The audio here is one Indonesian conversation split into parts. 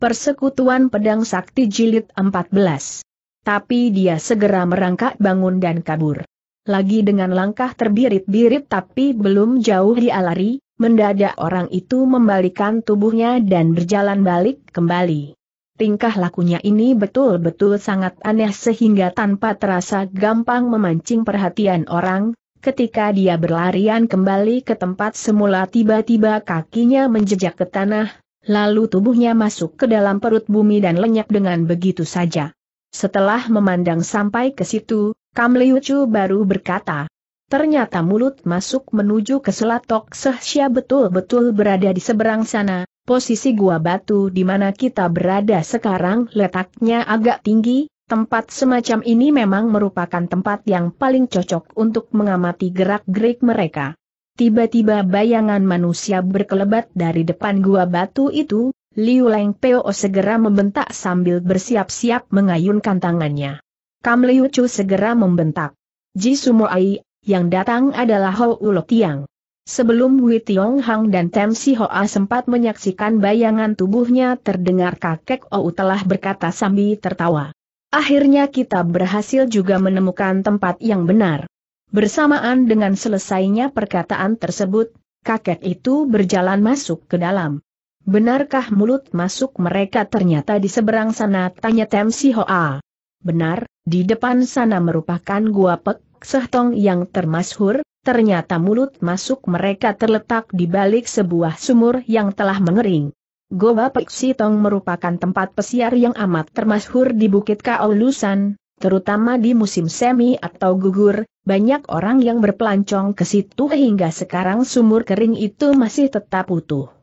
Persekutuan Pedang Sakti Jilid 14. Tapi dia segera merangkak bangun dan kabur. Lagi dengan langkah terbirit-birit tapi belum jauh dia lari, mendadak orang itu membalikan tubuhnya dan berjalan balik kembali. Tingkah lakunya ini betul-betul sangat aneh sehingga tanpa terasa gampang memancing perhatian orang, Ketika dia berlarian kembali ke tempat semula tiba-tiba kakinya menjejak ke tanah, Lalu tubuhnya masuk ke dalam perut bumi dan lenyap dengan begitu saja. Setelah memandang sampai ke situ, Kam Liu baru berkata, Ternyata mulut masuk menuju ke Selatok Sehsia betul-betul berada di seberang sana, posisi gua batu di mana kita berada sekarang letaknya agak tinggi, tempat semacam ini memang merupakan tempat yang paling cocok untuk mengamati gerak-gerik mereka. Tiba-tiba bayangan manusia berkelebat dari depan gua batu itu, Liu Leng Peo segera membentak sambil bersiap-siap mengayunkan tangannya. Kam Liu Chu segera membentak. Ji Sumo Ai yang datang adalah Ho Ulo Tiang. Sebelum Wei Tiong Hang dan Tem Si Hoa sempat menyaksikan bayangan tubuhnya terdengar kakek Ou telah berkata sambil tertawa. Akhirnya kita berhasil juga menemukan tempat yang benar. Bersamaan dengan selesainya perkataan tersebut, kakek itu berjalan masuk ke dalam. Benarkah mulut masuk mereka ternyata di seberang sana? Tanya Tem Si Hoa. Benar, di depan sana merupakan gua Pek Sehtong yang termasyhur, ternyata mulut masuk mereka terletak di balik sebuah sumur yang telah mengering. Gua Pek Tong merupakan tempat pesiar yang amat termasyhur di Bukit Kaolusan, terutama di musim semi atau gugur, banyak orang yang berpelancong ke situ hingga sekarang sumur kering itu masih tetap utuh.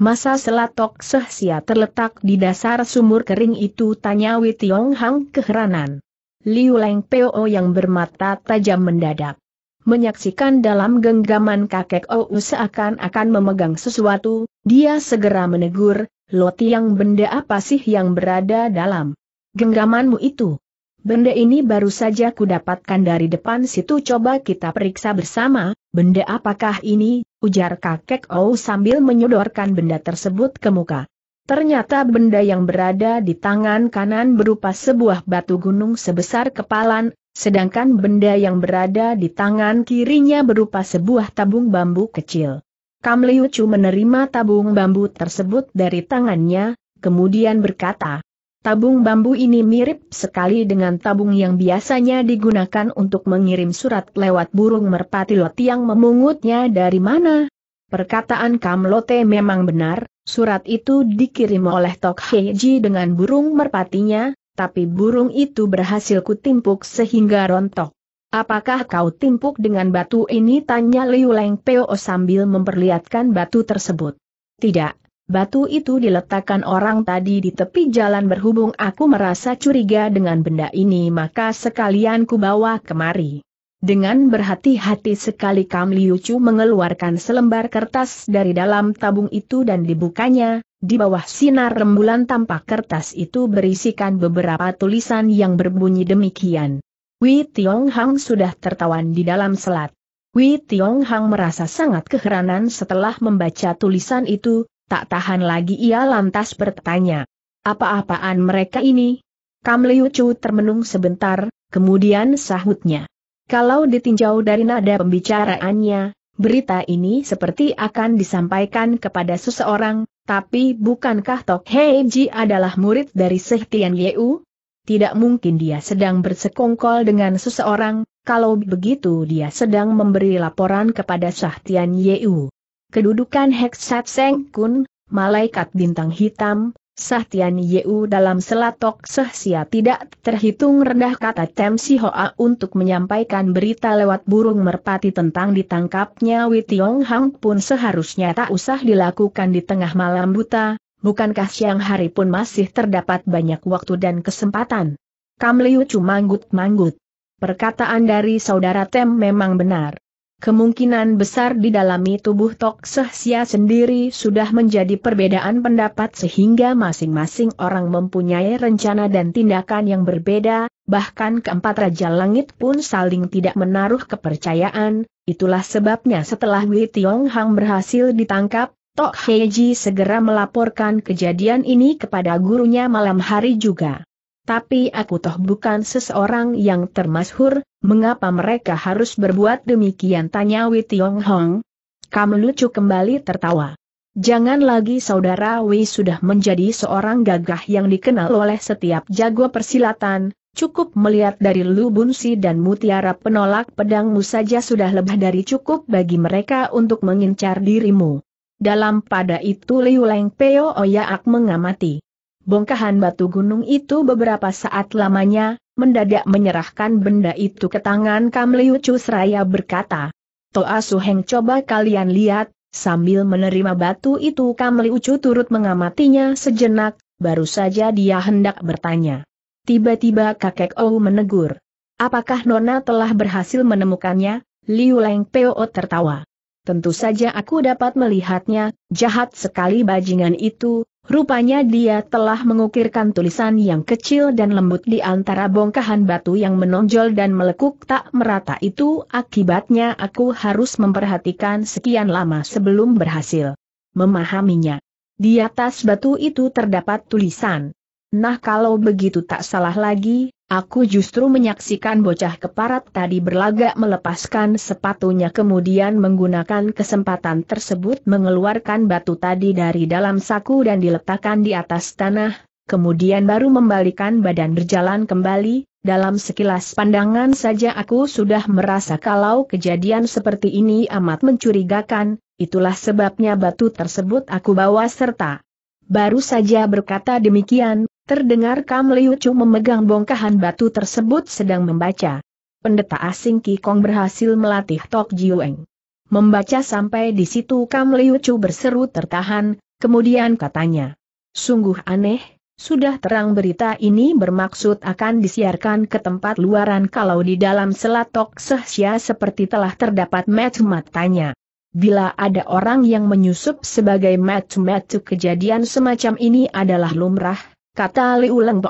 Masa selatok sehsia terletak di dasar sumur kering itu tanya Witiong Hang keheranan. Liu Leng Po yang bermata tajam mendadak. Menyaksikan dalam genggaman kakek Ou seakan-akan memegang sesuatu, dia segera menegur, Loti yang benda apa sih yang berada dalam genggamanmu itu? Benda ini baru saja kudapatkan dari depan situ coba kita periksa bersama, benda apakah ini, ujar kakek O sambil menyodorkan benda tersebut ke muka. Ternyata benda yang berada di tangan kanan berupa sebuah batu gunung sebesar kepalan, sedangkan benda yang berada di tangan kirinya berupa sebuah tabung bambu kecil. Kam Liu menerima tabung bambu tersebut dari tangannya, kemudian berkata, Tabung bambu ini mirip sekali dengan tabung yang biasanya digunakan untuk mengirim surat lewat burung merpati lot yang memungutnya dari mana. Perkataan Kamlote memang benar, surat itu dikirim oleh Tok Heiji dengan burung merpatinya, tapi burung itu berhasil kutimpuk sehingga rontok. Apakah kau timpuk dengan batu ini? Tanya Liu Leng Peo sambil memperlihatkan batu tersebut. Tidak, Batu itu diletakkan orang tadi di tepi jalan berhubung aku merasa curiga dengan benda ini maka sekalian ku bawa kemari. Dengan berhati-hati sekali Kam Liu Chu mengeluarkan selembar kertas dari dalam tabung itu dan dibukanya, di bawah sinar rembulan tampak kertas itu berisikan beberapa tulisan yang berbunyi demikian. Wei Tiong Hang sudah tertawan di dalam selat. Wei Tiong Hang merasa sangat keheranan setelah membaca tulisan itu, Tak tahan lagi ia lantas bertanya. Apa-apaan mereka ini? Kam Liu Chu termenung sebentar, kemudian sahutnya. Kalau ditinjau dari nada pembicaraannya, berita ini seperti akan disampaikan kepada seseorang, tapi bukankah Tok Hei Ji adalah murid dari Seh Tian Yeu? Tidak mungkin dia sedang bersekongkol dengan seseorang, kalau begitu dia sedang memberi laporan kepada Sah Tian Yeu kedudukan Heksat Seng Kun, malaikat bintang hitam, Sahtian Yeu dalam selatok sehsia tidak terhitung rendah kata Tem Si Hoa untuk menyampaikan berita lewat burung merpati tentang ditangkapnya Wei Tiong Hang pun seharusnya tak usah dilakukan di tengah malam buta, Bukankah siang hari pun masih terdapat banyak waktu dan kesempatan? Kam Liu cuma manggut-manggut. Perkataan dari saudara Tem memang benar. Kemungkinan besar di dalami tubuh Tok Sia sendiri sudah menjadi perbedaan pendapat sehingga masing-masing orang mempunyai rencana dan tindakan yang berbeda, bahkan keempat Raja Langit pun saling tidak menaruh kepercayaan, itulah sebabnya setelah Wei Tiong Hang berhasil ditangkap, Tok Heiji segera melaporkan kejadian ini kepada gurunya malam hari juga tapi aku toh bukan seseorang yang termasyhur, mengapa mereka harus berbuat demikian tanya Wei Tiong Hong. Kamu lucu kembali tertawa. Jangan lagi saudara Wei sudah menjadi seorang gagah yang dikenal oleh setiap jago persilatan, cukup melihat dari Lubunsi dan mutiara penolak pedangmu saja sudah lebih dari cukup bagi mereka untuk mengincar dirimu. Dalam pada itu Liu Leng Peo Oyaak mengamati bongkahan batu gunung itu beberapa saat lamanya, mendadak menyerahkan benda itu ke tangan Kam Liu Seraya berkata, Toa Suheng coba kalian lihat, sambil menerima batu itu Kam Liu turut mengamatinya sejenak, baru saja dia hendak bertanya. Tiba-tiba kakek Ou menegur. Apakah Nona telah berhasil menemukannya? Liu Leng Peo tertawa. Tentu saja aku dapat melihatnya, jahat sekali bajingan itu, Rupanya dia telah mengukirkan tulisan yang kecil dan lembut di antara bongkahan batu yang menonjol dan melekuk tak merata itu akibatnya aku harus memperhatikan sekian lama sebelum berhasil memahaminya. Di atas batu itu terdapat tulisan. Nah kalau begitu tak salah lagi, Aku justru menyaksikan bocah keparat tadi berlagak melepaskan sepatunya kemudian menggunakan kesempatan tersebut mengeluarkan batu tadi dari dalam saku dan diletakkan di atas tanah, kemudian baru membalikan badan berjalan kembali, dalam sekilas pandangan saja aku sudah merasa kalau kejadian seperti ini amat mencurigakan, itulah sebabnya batu tersebut aku bawa serta. Baru saja berkata demikian, Terdengar Kam Liu Chu memegang bongkahan batu tersebut sedang membaca. Pendeta asing Ki Kong berhasil melatih Tok Jiueng. Membaca sampai di situ Kam Liu Chu berseru tertahan, kemudian katanya. Sungguh aneh, sudah terang berita ini bermaksud akan disiarkan ke tempat luaran kalau di dalam selat Tok Sia seperti telah terdapat metu matanya Bila ada orang yang menyusup sebagai metu-metu kejadian semacam ini adalah lumrah, kata Liu Leng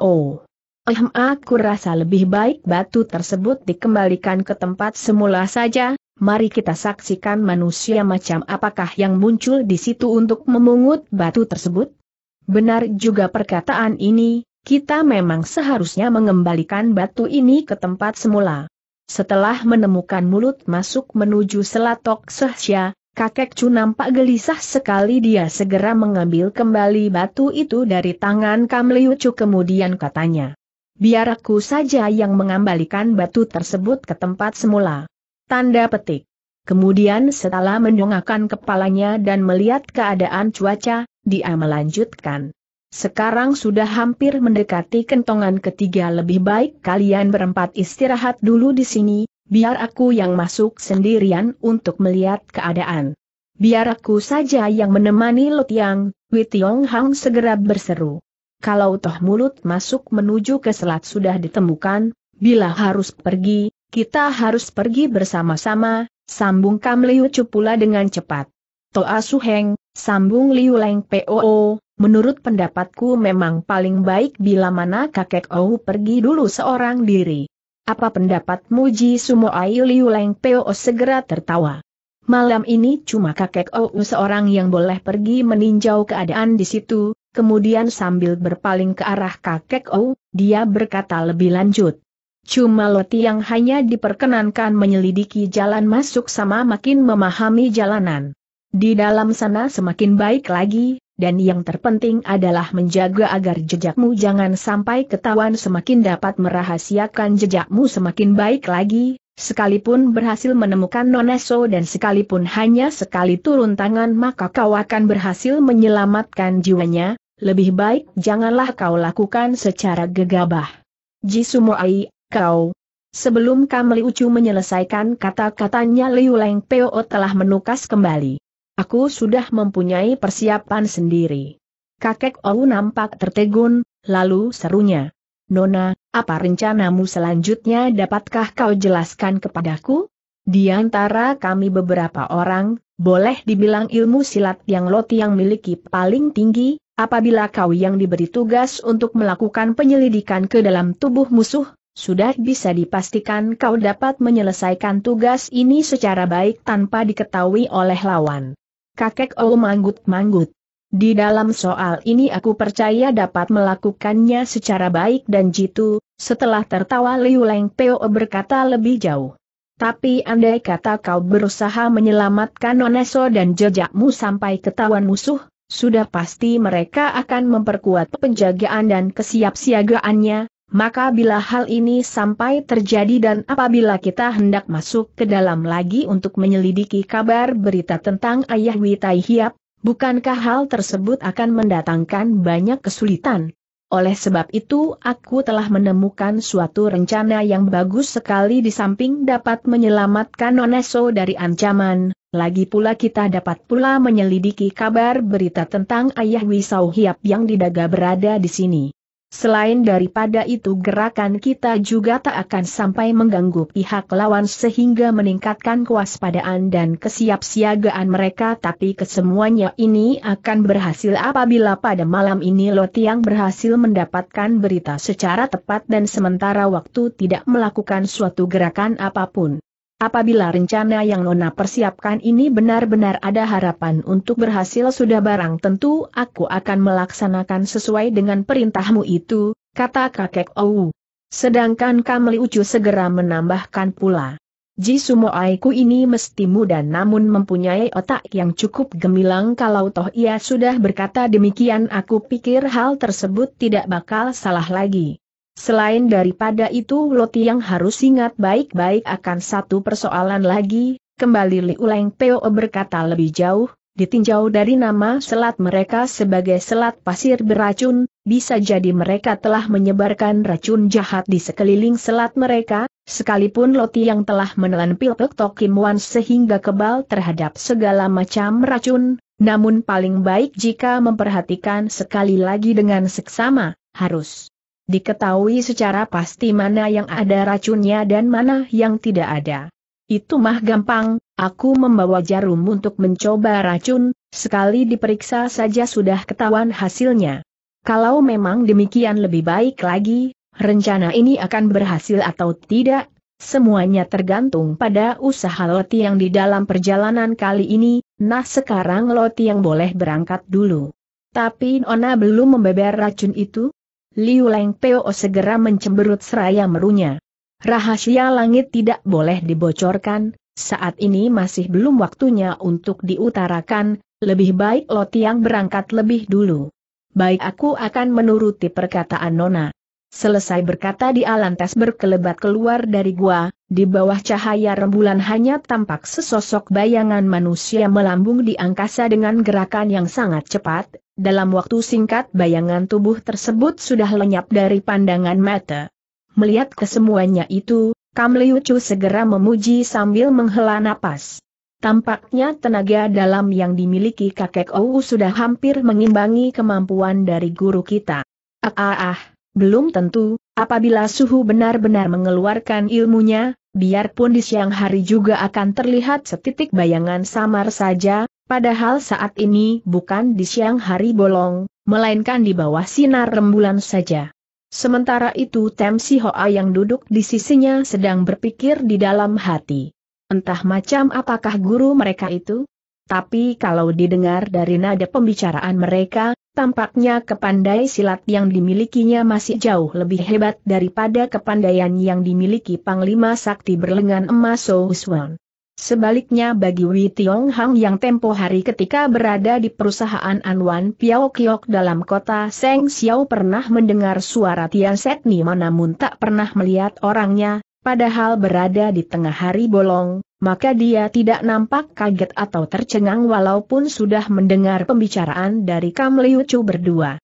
Ehm aku rasa lebih baik batu tersebut dikembalikan ke tempat semula saja, mari kita saksikan manusia macam apakah yang muncul di situ untuk memungut batu tersebut. Benar juga perkataan ini, kita memang seharusnya mengembalikan batu ini ke tempat semula. Setelah menemukan mulut masuk menuju selatok sehsia, Kakek Chu nampak gelisah sekali dia segera mengambil kembali batu itu dari tangan Kam Liu Chu kemudian katanya. Biar aku saja yang mengembalikan batu tersebut ke tempat semula. Tanda petik. Kemudian setelah mendongakkan kepalanya dan melihat keadaan cuaca, dia melanjutkan. Sekarang sudah hampir mendekati kentongan ketiga lebih baik kalian berempat istirahat dulu di sini, biar aku yang masuk sendirian untuk melihat keadaan. Biar aku saja yang menemani Lotiang, Witiong Hang segera berseru. Kalau toh mulut masuk menuju ke selat sudah ditemukan, bila harus pergi, kita harus pergi bersama-sama, sambung Kam Liu Chu pula dengan cepat. Toa Heng, sambung Liu Leng POO, menurut pendapatku memang paling baik bila mana kakek Ou pergi dulu seorang diri. Apa pendapatmu Ji Sumo Ayu Liu Leng Peo segera tertawa. Malam ini cuma kakek Ou seorang yang boleh pergi meninjau keadaan di situ, kemudian sambil berpaling ke arah kakek Ou, dia berkata lebih lanjut. Cuma Loti yang hanya diperkenankan menyelidiki jalan masuk sama makin memahami jalanan. Di dalam sana semakin baik lagi, dan yang terpenting adalah menjaga agar jejakmu jangan sampai ketahuan semakin dapat merahasiakan jejakmu semakin baik lagi, sekalipun berhasil menemukan Noneso dan sekalipun hanya sekali turun tangan maka kau akan berhasil menyelamatkan jiwanya, lebih baik janganlah kau lakukan secara gegabah. Jisumoai, kau. Sebelum Kam Liucu menyelesaikan kata-katanya Liu Leng Peo telah menukas kembali. Aku sudah mempunyai persiapan sendiri. Kakek Ou nampak tertegun, lalu serunya. Nona, apa rencanamu selanjutnya dapatkah kau jelaskan kepadaku? Di antara kami beberapa orang, boleh dibilang ilmu silat yang Loti yang miliki paling tinggi, apabila kau yang diberi tugas untuk melakukan penyelidikan ke dalam tubuh musuh, sudah bisa dipastikan kau dapat menyelesaikan tugas ini secara baik tanpa diketahui oleh lawan kakek O manggut-manggut. Di dalam soal ini aku percaya dapat melakukannya secara baik dan jitu, setelah tertawa Liu Leng Peo berkata lebih jauh. Tapi andai kata kau berusaha menyelamatkan Noneso dan jejakmu sampai ketahuan musuh, sudah pasti mereka akan memperkuat penjagaan dan kesiapsiagaannya, maka bila hal ini sampai terjadi dan apabila kita hendak masuk ke dalam lagi untuk menyelidiki kabar berita tentang Ayah Witai Hiap, bukankah hal tersebut akan mendatangkan banyak kesulitan? Oleh sebab itu aku telah menemukan suatu rencana yang bagus sekali di samping dapat menyelamatkan Noneso dari ancaman, lagi pula kita dapat pula menyelidiki kabar berita tentang Ayah Wisau Hiap yang didaga berada di sini. Selain daripada itu gerakan kita juga tak akan sampai mengganggu pihak lawan sehingga meningkatkan kewaspadaan dan kesiapsiagaan mereka tapi kesemuanya ini akan berhasil apabila pada malam ini Lotiang berhasil mendapatkan berita secara tepat dan sementara waktu tidak melakukan suatu gerakan apapun. Apabila rencana yang Nona persiapkan ini benar-benar ada harapan untuk berhasil sudah barang tentu aku akan melaksanakan sesuai dengan perintahmu itu, kata kakek Owu. Sedangkan Kamli Ucu segera menambahkan pula. Ji Sumo Aiku ini mesti muda namun mempunyai otak yang cukup gemilang kalau toh ia sudah berkata demikian aku pikir hal tersebut tidak bakal salah lagi. Selain daripada itu Loti yang harus ingat baik-baik akan satu persoalan lagi, kembali li Leng Peo berkata lebih jauh, ditinjau dari nama selat mereka sebagai selat pasir beracun, bisa jadi mereka telah menyebarkan racun jahat di sekeliling selat mereka, sekalipun Loti yang telah menelan pil Tok Kim Wan sehingga kebal terhadap segala macam racun, namun paling baik jika memperhatikan sekali lagi dengan seksama, harus diketahui secara pasti mana yang ada racunnya dan mana yang tidak ada. Itu mah gampang, aku membawa jarum untuk mencoba racun, sekali diperiksa saja sudah ketahuan hasilnya. Kalau memang demikian lebih baik lagi, rencana ini akan berhasil atau tidak, Semuanya tergantung pada usaha Loti yang di dalam perjalanan kali ini, nah sekarang Loti yang boleh berangkat dulu. Tapi Nona belum membeber racun itu, Liu Leng Peo segera mencemberut seraya merunya. Rahasia langit tidak boleh dibocorkan, saat ini masih belum waktunya untuk diutarakan, lebih baik Lotiang berangkat lebih dulu. Baik aku akan menuruti perkataan Nona. Selesai berkata di lantas berkelebat keluar dari gua, di bawah cahaya rembulan hanya tampak sesosok bayangan manusia melambung di angkasa dengan gerakan yang sangat cepat, dalam waktu singkat bayangan tubuh tersebut sudah lenyap dari pandangan mata. Melihat kesemuanya itu, Kam Liu Chu segera memuji sambil menghela napas. Tampaknya tenaga dalam yang dimiliki kakek Ou sudah hampir mengimbangi kemampuan dari guru kita. Ah ah ah, belum tentu, apabila suhu benar-benar mengeluarkan ilmunya, biarpun di siang hari juga akan terlihat setitik bayangan samar saja, padahal saat ini bukan di siang hari bolong, melainkan di bawah sinar rembulan saja. Sementara itu Temsi Hoa yang duduk di sisinya sedang berpikir di dalam hati. Entah macam apakah guru mereka itu? Tapi kalau didengar dari nada pembicaraan mereka, Tampaknya kepandai silat yang dimilikinya masih jauh lebih hebat daripada kepandaian yang dimiliki Panglima Sakti berlengan emas So Sebaliknya bagi Wei Tiong Hang yang tempo hari ketika berada di perusahaan Anwan Piao Kiok dalam kota Seng Xiao pernah mendengar suara Tian Ni namun tak pernah melihat orangnya, Padahal berada di tengah hari bolong, maka dia tidak nampak kaget atau tercengang walaupun sudah mendengar pembicaraan dari Kam Liu berdua.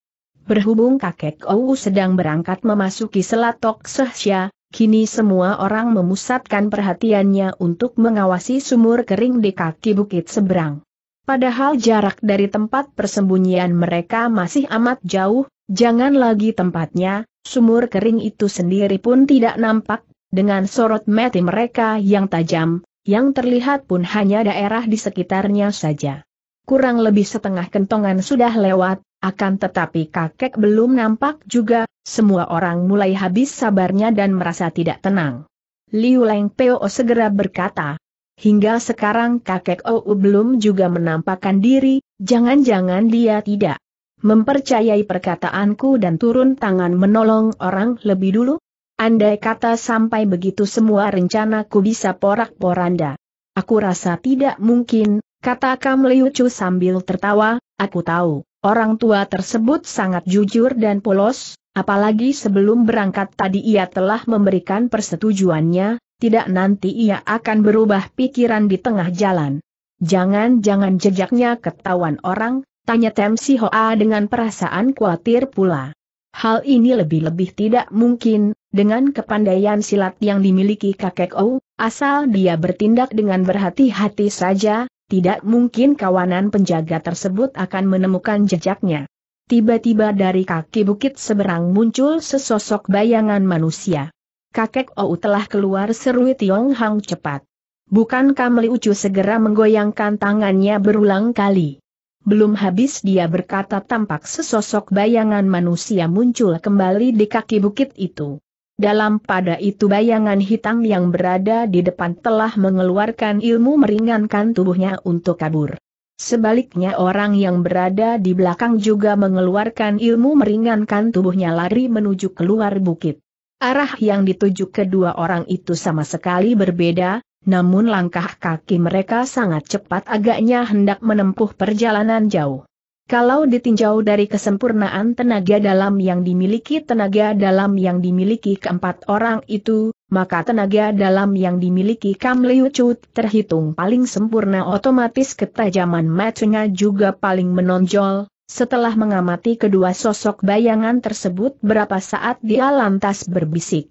Berhubung kakek Ou sedang berangkat memasuki Selatok Sehsya, kini semua orang memusatkan perhatiannya untuk mengawasi sumur kering di kaki bukit seberang. Padahal jarak dari tempat persembunyian mereka masih amat jauh, jangan lagi tempatnya, sumur kering itu sendiri pun tidak nampak dengan sorot mati mereka yang tajam, yang terlihat pun hanya daerah di sekitarnya saja. Kurang lebih setengah kentongan sudah lewat, akan tetapi kakek belum nampak juga, semua orang mulai habis sabarnya dan merasa tidak tenang. Liu Leng Peo segera berkata, hingga sekarang kakek Ou belum juga menampakkan diri, jangan-jangan dia tidak mempercayai perkataanku dan turun tangan menolong orang lebih dulu? Andai kata sampai begitu semua rencanaku bisa porak-poranda. Aku rasa tidak mungkin, kata Kam Liucu sambil tertawa, aku tahu, orang tua tersebut sangat jujur dan polos, apalagi sebelum berangkat tadi ia telah memberikan persetujuannya, tidak nanti ia akan berubah pikiran di tengah jalan. Jangan-jangan jejaknya ketahuan orang, tanya Tem Hoa dengan perasaan khawatir pula. Hal ini lebih-lebih tidak mungkin, dengan kepandaian silat yang dimiliki kakek Ou, asal dia bertindak dengan berhati-hati saja, tidak mungkin kawanan penjaga tersebut akan menemukan jejaknya. Tiba-tiba dari kaki bukit seberang muncul sesosok bayangan manusia. Kakek Ou telah keluar seru Tiong Hang cepat. Bukankah Meliucu segera menggoyangkan tangannya berulang kali. Belum habis dia berkata tampak sesosok bayangan manusia muncul kembali di kaki bukit itu. Dalam pada itu bayangan hitam yang berada di depan telah mengeluarkan ilmu meringankan tubuhnya untuk kabur. Sebaliknya orang yang berada di belakang juga mengeluarkan ilmu meringankan tubuhnya lari menuju keluar bukit. Arah yang dituju kedua orang itu sama sekali berbeda, namun langkah kaki mereka sangat cepat agaknya hendak menempuh perjalanan jauh. Kalau ditinjau dari kesempurnaan tenaga dalam yang dimiliki tenaga dalam yang dimiliki keempat orang itu, maka tenaga dalam yang dimiliki Kam Liu Chu terhitung paling sempurna otomatis ketajaman matanya juga paling menonjol. Setelah mengamati kedua sosok bayangan tersebut berapa saat dia lantas berbisik.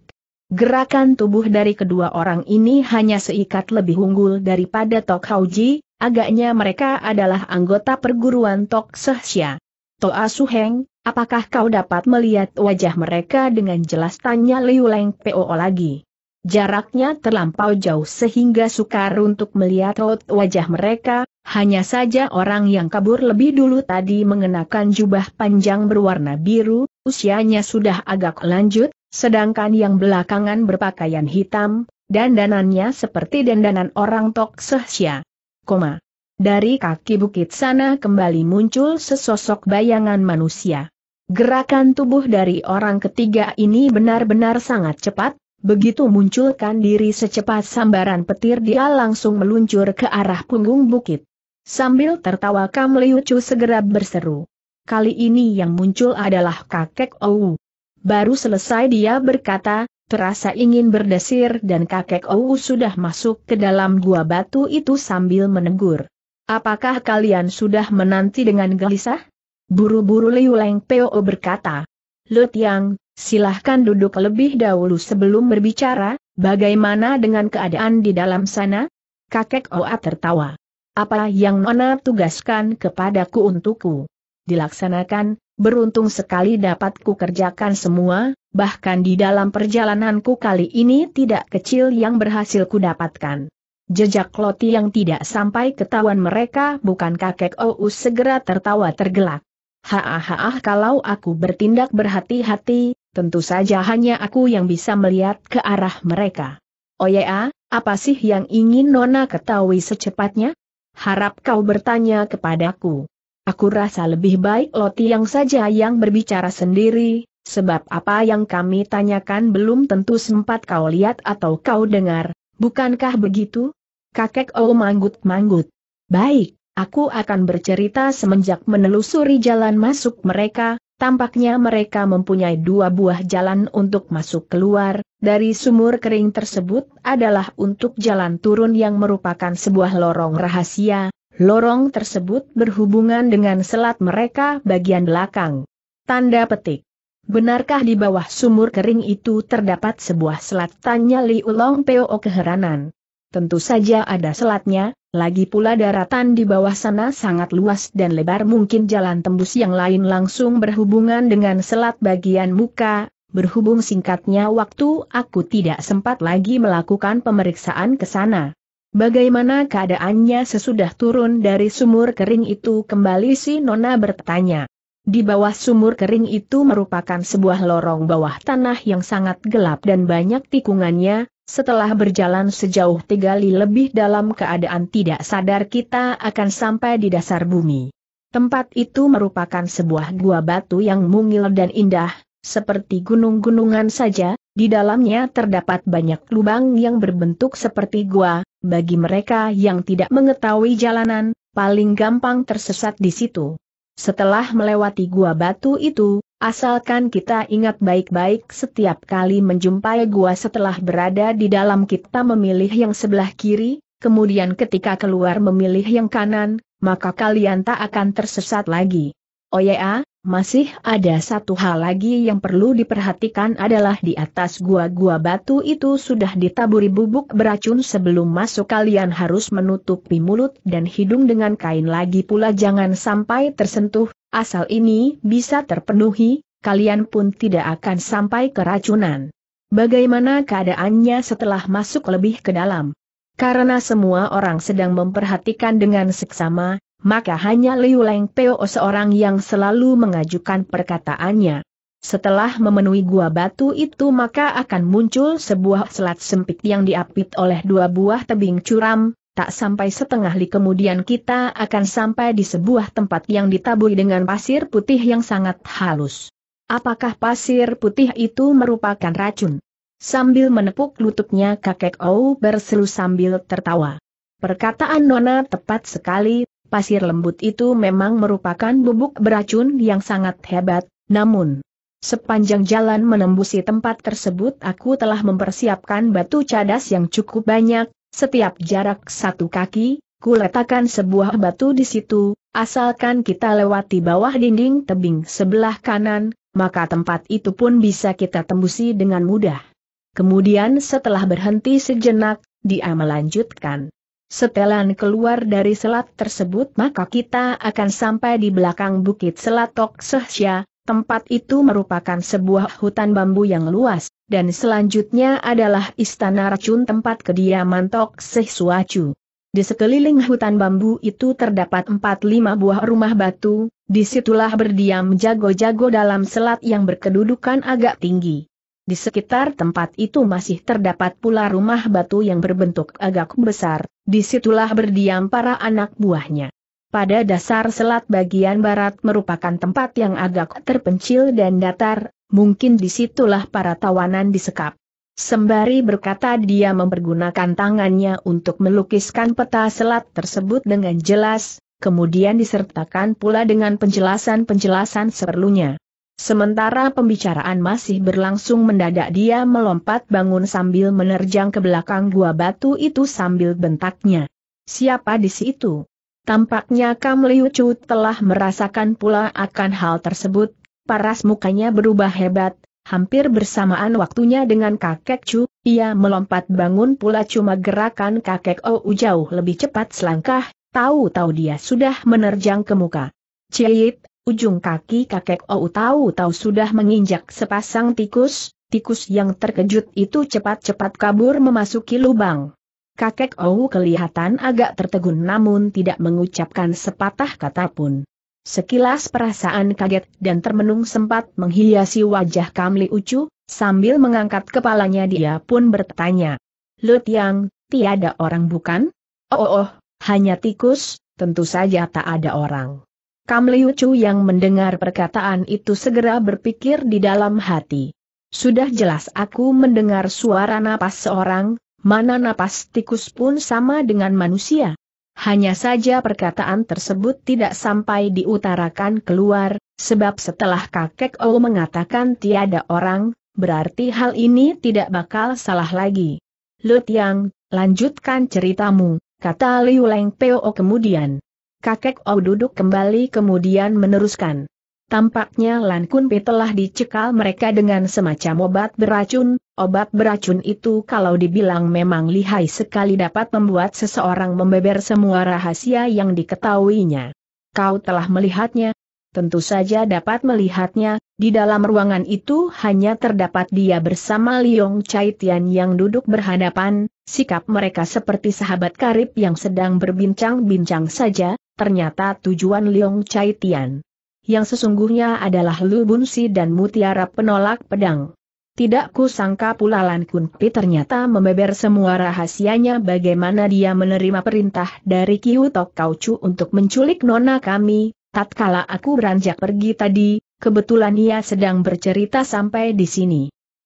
Gerakan tubuh dari kedua orang ini hanya seikat lebih unggul daripada Tok Hauji, Agaknya mereka adalah anggota perguruan Tok Sehsia. Toa Suheng, apakah kau dapat melihat wajah mereka dengan jelas tanya Liu Leng Poo lagi. Jaraknya terlampau jauh sehingga sukar untuk melihat wajah mereka, hanya saja orang yang kabur lebih dulu tadi mengenakan jubah panjang berwarna biru, usianya sudah agak lanjut, sedangkan yang belakangan berpakaian hitam, dandanannya seperti dandanan orang Tok Sehsia koma. Dari kaki bukit sana kembali muncul sesosok bayangan manusia. Gerakan tubuh dari orang ketiga ini benar-benar sangat cepat, begitu munculkan diri secepat sambaran petir dia langsung meluncur ke arah punggung bukit. Sambil tertawa Kam Liucu segera berseru. Kali ini yang muncul adalah kakek Ou. Baru selesai dia berkata, terasa ingin berdesir dan kakek Ou sudah masuk ke dalam gua batu itu sambil menegur. Apakah kalian sudah menanti dengan gelisah? Buru-buru Liu Leng Peo berkata. Lut Yang, silahkan duduk lebih dahulu sebelum berbicara, bagaimana dengan keadaan di dalam sana? Kakek Oa tertawa. Apa yang Nona tugaskan kepadaku untukku? Dilaksanakan, Beruntung sekali dapat kerjakan semua, bahkan di dalam perjalananku kali ini tidak kecil yang berhasil kudapatkan. Jejak Loti yang tidak sampai ketahuan mereka bukan kakek Ous segera tertawa tergelak. Haa kalau aku bertindak berhati-hati, tentu saja hanya aku yang bisa melihat ke arah mereka. Oya, oh apa sih yang ingin Nona ketahui secepatnya? Harap kau bertanya kepadaku. Aku rasa lebih baik Loti yang saja yang berbicara sendiri, sebab apa yang kami tanyakan belum tentu sempat kau lihat atau kau dengar, bukankah begitu? Kakek O manggut-manggut. Baik, aku akan bercerita semenjak menelusuri jalan masuk mereka, tampaknya mereka mempunyai dua buah jalan untuk masuk keluar, dari sumur kering tersebut adalah untuk jalan turun yang merupakan sebuah lorong rahasia, Lorong tersebut berhubungan dengan selat mereka bagian belakang. Tanda petik. Benarkah di bawah sumur kering itu terdapat sebuah selat? Tanya Liulong Ulong Peo keheranan. Tentu saja ada selatnya, lagi pula daratan di bawah sana sangat luas dan lebar mungkin jalan tembus yang lain langsung berhubungan dengan selat bagian muka, berhubung singkatnya waktu aku tidak sempat lagi melakukan pemeriksaan ke sana. Bagaimana keadaannya sesudah turun dari sumur kering itu kembali si Nona bertanya. Di bawah sumur kering itu merupakan sebuah lorong bawah tanah yang sangat gelap dan banyak tikungannya, setelah berjalan sejauh tiga li lebih dalam keadaan tidak sadar kita akan sampai di dasar bumi. Tempat itu merupakan sebuah gua batu yang mungil dan indah, seperti gunung-gunungan saja, di dalamnya terdapat banyak lubang yang berbentuk seperti gua, bagi mereka yang tidak mengetahui jalanan, paling gampang tersesat di situ. Setelah melewati gua batu itu, asalkan kita ingat baik-baik setiap kali menjumpai gua setelah berada di dalam kita memilih yang sebelah kiri, kemudian ketika keluar memilih yang kanan, maka kalian tak akan tersesat lagi. Oh ya, masih ada satu hal lagi yang perlu diperhatikan adalah di atas gua-gua batu itu sudah ditaburi bubuk beracun sebelum masuk kalian harus menutupi mulut dan hidung dengan kain lagi pula jangan sampai tersentuh, asal ini bisa terpenuhi, kalian pun tidak akan sampai keracunan. Bagaimana keadaannya setelah masuk lebih ke dalam? Karena semua orang sedang memperhatikan dengan seksama, maka hanya Liu Leng Peo seorang yang selalu mengajukan perkataannya. Setelah memenuhi gua batu itu maka akan muncul sebuah selat sempit yang diapit oleh dua buah tebing curam, tak sampai setengah li kemudian kita akan sampai di sebuah tempat yang ditaburi dengan pasir putih yang sangat halus. Apakah pasir putih itu merupakan racun? Sambil menepuk lututnya kakek Ou berseru sambil tertawa. Perkataan Nona tepat sekali, pasir lembut itu memang merupakan bubuk beracun yang sangat hebat, namun sepanjang jalan menembusi tempat tersebut aku telah mempersiapkan batu cadas yang cukup banyak, setiap jarak satu kaki, letakkan sebuah batu di situ, asalkan kita lewati bawah dinding tebing sebelah kanan, maka tempat itu pun bisa kita tembusi dengan mudah. Kemudian setelah berhenti sejenak, dia melanjutkan. Setelan keluar dari selat tersebut maka kita akan sampai di belakang bukit selat Toksehya, tempat itu merupakan sebuah hutan bambu yang luas, dan selanjutnya adalah istana racun tempat kediaman Tok Suacu. Di sekeliling hutan bambu itu terdapat 4 lima buah rumah batu, disitulah berdiam jago-jago dalam selat yang berkedudukan agak tinggi. Di sekitar tempat itu masih terdapat pula rumah batu yang berbentuk agak besar, disitulah berdiam para anak buahnya. Pada dasar selat bagian barat merupakan tempat yang agak terpencil dan datar, mungkin disitulah para tawanan disekap. Sembari berkata dia mempergunakan tangannya untuk melukiskan peta selat tersebut dengan jelas, kemudian disertakan pula dengan penjelasan-penjelasan seperlunya. Sementara pembicaraan masih berlangsung mendadak dia melompat bangun sambil menerjang ke belakang gua batu itu sambil bentaknya. Siapa di situ? Tampaknya Kam Liu Chu telah merasakan pula akan hal tersebut, paras mukanya berubah hebat, hampir bersamaan waktunya dengan kakek Chu, ia melompat bangun pula cuma gerakan kakek Ou oh jauh lebih cepat selangkah, tahu-tahu dia sudah menerjang ke muka. Ciit, ujung kaki kakek Ou tahu-tahu sudah menginjak sepasang tikus, tikus yang terkejut itu cepat-cepat kabur memasuki lubang. Kakek Ou kelihatan agak tertegun namun tidak mengucapkan sepatah kata pun. Sekilas perasaan kaget dan termenung sempat menghiasi wajah Kamli Ucu, sambil mengangkat kepalanya dia pun bertanya. Lut yang, tiada orang bukan? oh, oh, oh hanya tikus, tentu saja tak ada orang. Kam Liu Chu yang mendengar perkataan itu segera berpikir di dalam hati. Sudah jelas aku mendengar suara napas seorang, mana napas tikus pun sama dengan manusia. Hanya saja perkataan tersebut tidak sampai diutarakan keluar, sebab setelah kakek O mengatakan tiada orang, berarti hal ini tidak bakal salah lagi. Lut Yang, lanjutkan ceritamu, kata Liu Leng Peo kemudian. Kakek O duduk kembali kemudian meneruskan. Tampaknya Lan Kun Pi telah dicekal mereka dengan semacam obat beracun, obat beracun itu kalau dibilang memang lihai sekali dapat membuat seseorang membeber semua rahasia yang diketahuinya. Kau telah melihatnya, tentu saja dapat melihatnya, di dalam ruangan itu hanya terdapat dia bersama Liong Chai Tian yang duduk berhadapan, sikap mereka seperti sahabat karib yang sedang berbincang-bincang saja, ternyata tujuan Liong Chai Tian. Yang sesungguhnya adalah Lu Si dan Mutiara Penolak Pedang. Tidak kusangka pula Lan Kun Pi ternyata membeber semua rahasianya bagaimana dia menerima perintah dari Kiu Tok Kaucu untuk menculik nona kami, tatkala aku beranjak pergi tadi, kebetulan ia sedang bercerita sampai di sini.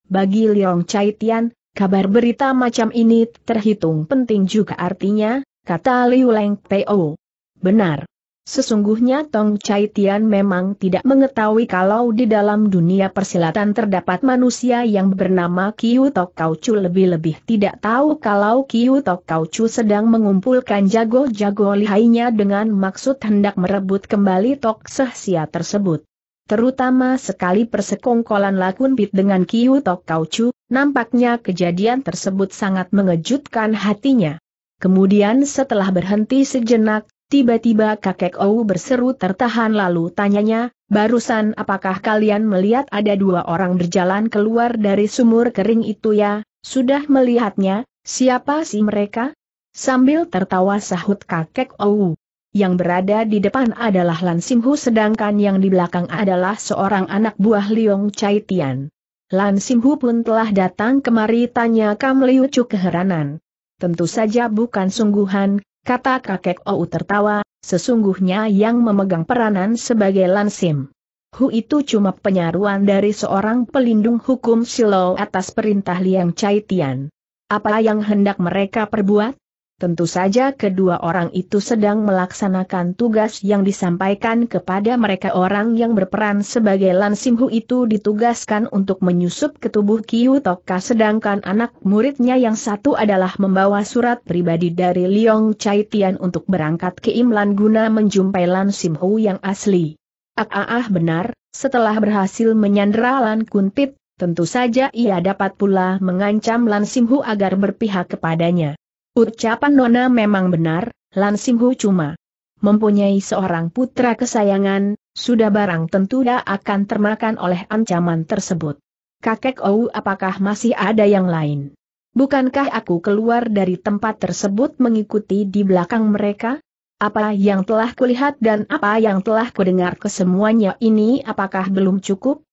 Bagi Liong Chai Tian, kabar berita macam ini terhitung penting juga artinya, kata Liu Leng Peo. Benar. Sesungguhnya Tong Chai Tian memang tidak mengetahui kalau di dalam dunia persilatan terdapat manusia yang bernama Kiu Tok Kau Chu lebih-lebih tidak tahu kalau Kiu Tok Kau Chu sedang mengumpulkan jago-jago lihainya dengan maksud hendak merebut kembali Tok Sehsia tersebut. Terutama sekali persekongkolan Lakun Pit dengan Kiu Tok Kau Chu, nampaknya kejadian tersebut sangat mengejutkan hatinya. Kemudian setelah berhenti sejenak, Tiba-tiba kakek Ou berseru tertahan lalu tanyanya, barusan apakah kalian melihat ada dua orang berjalan keluar dari sumur kering itu ya, sudah melihatnya, siapa sih mereka? Sambil tertawa sahut kakek Ou. Yang berada di depan adalah Lan Simhu sedangkan yang di belakang adalah seorang anak buah Liong Chai Tian. Lan Simhu pun telah datang kemari tanya Kam Liu Chu keheranan. Tentu saja bukan sungguhan, kata kakek Ou tertawa, sesungguhnya yang memegang peranan sebagai Lansim. Hu itu cuma penyaruan dari seorang pelindung hukum silau atas perintah Liang Caitian. Apa yang hendak mereka perbuat? Tentu saja kedua orang itu sedang melaksanakan tugas yang disampaikan kepada mereka orang yang berperan sebagai Lan Simhu itu ditugaskan untuk menyusup ke tubuh Kiyu Toka sedangkan anak muridnya yang satu adalah membawa surat pribadi dari Liong Chai untuk berangkat ke Imlan guna menjumpai Lan Simhu yang asli. Ah, ah, ah benar, setelah berhasil menyandera Lan Kuntit, tentu saja ia dapat pula mengancam Lan Simhu agar berpihak kepadanya. Ucapan Nona memang benar, Hu cuma mempunyai seorang putra kesayangan, sudah barang tentu dia akan termakan oleh ancaman tersebut. Kakek Ou apakah masih ada yang lain? Bukankah aku keluar dari tempat tersebut mengikuti di belakang mereka? Apa yang telah kulihat dan apa yang telah kudengar kesemuanya ini apakah belum cukup?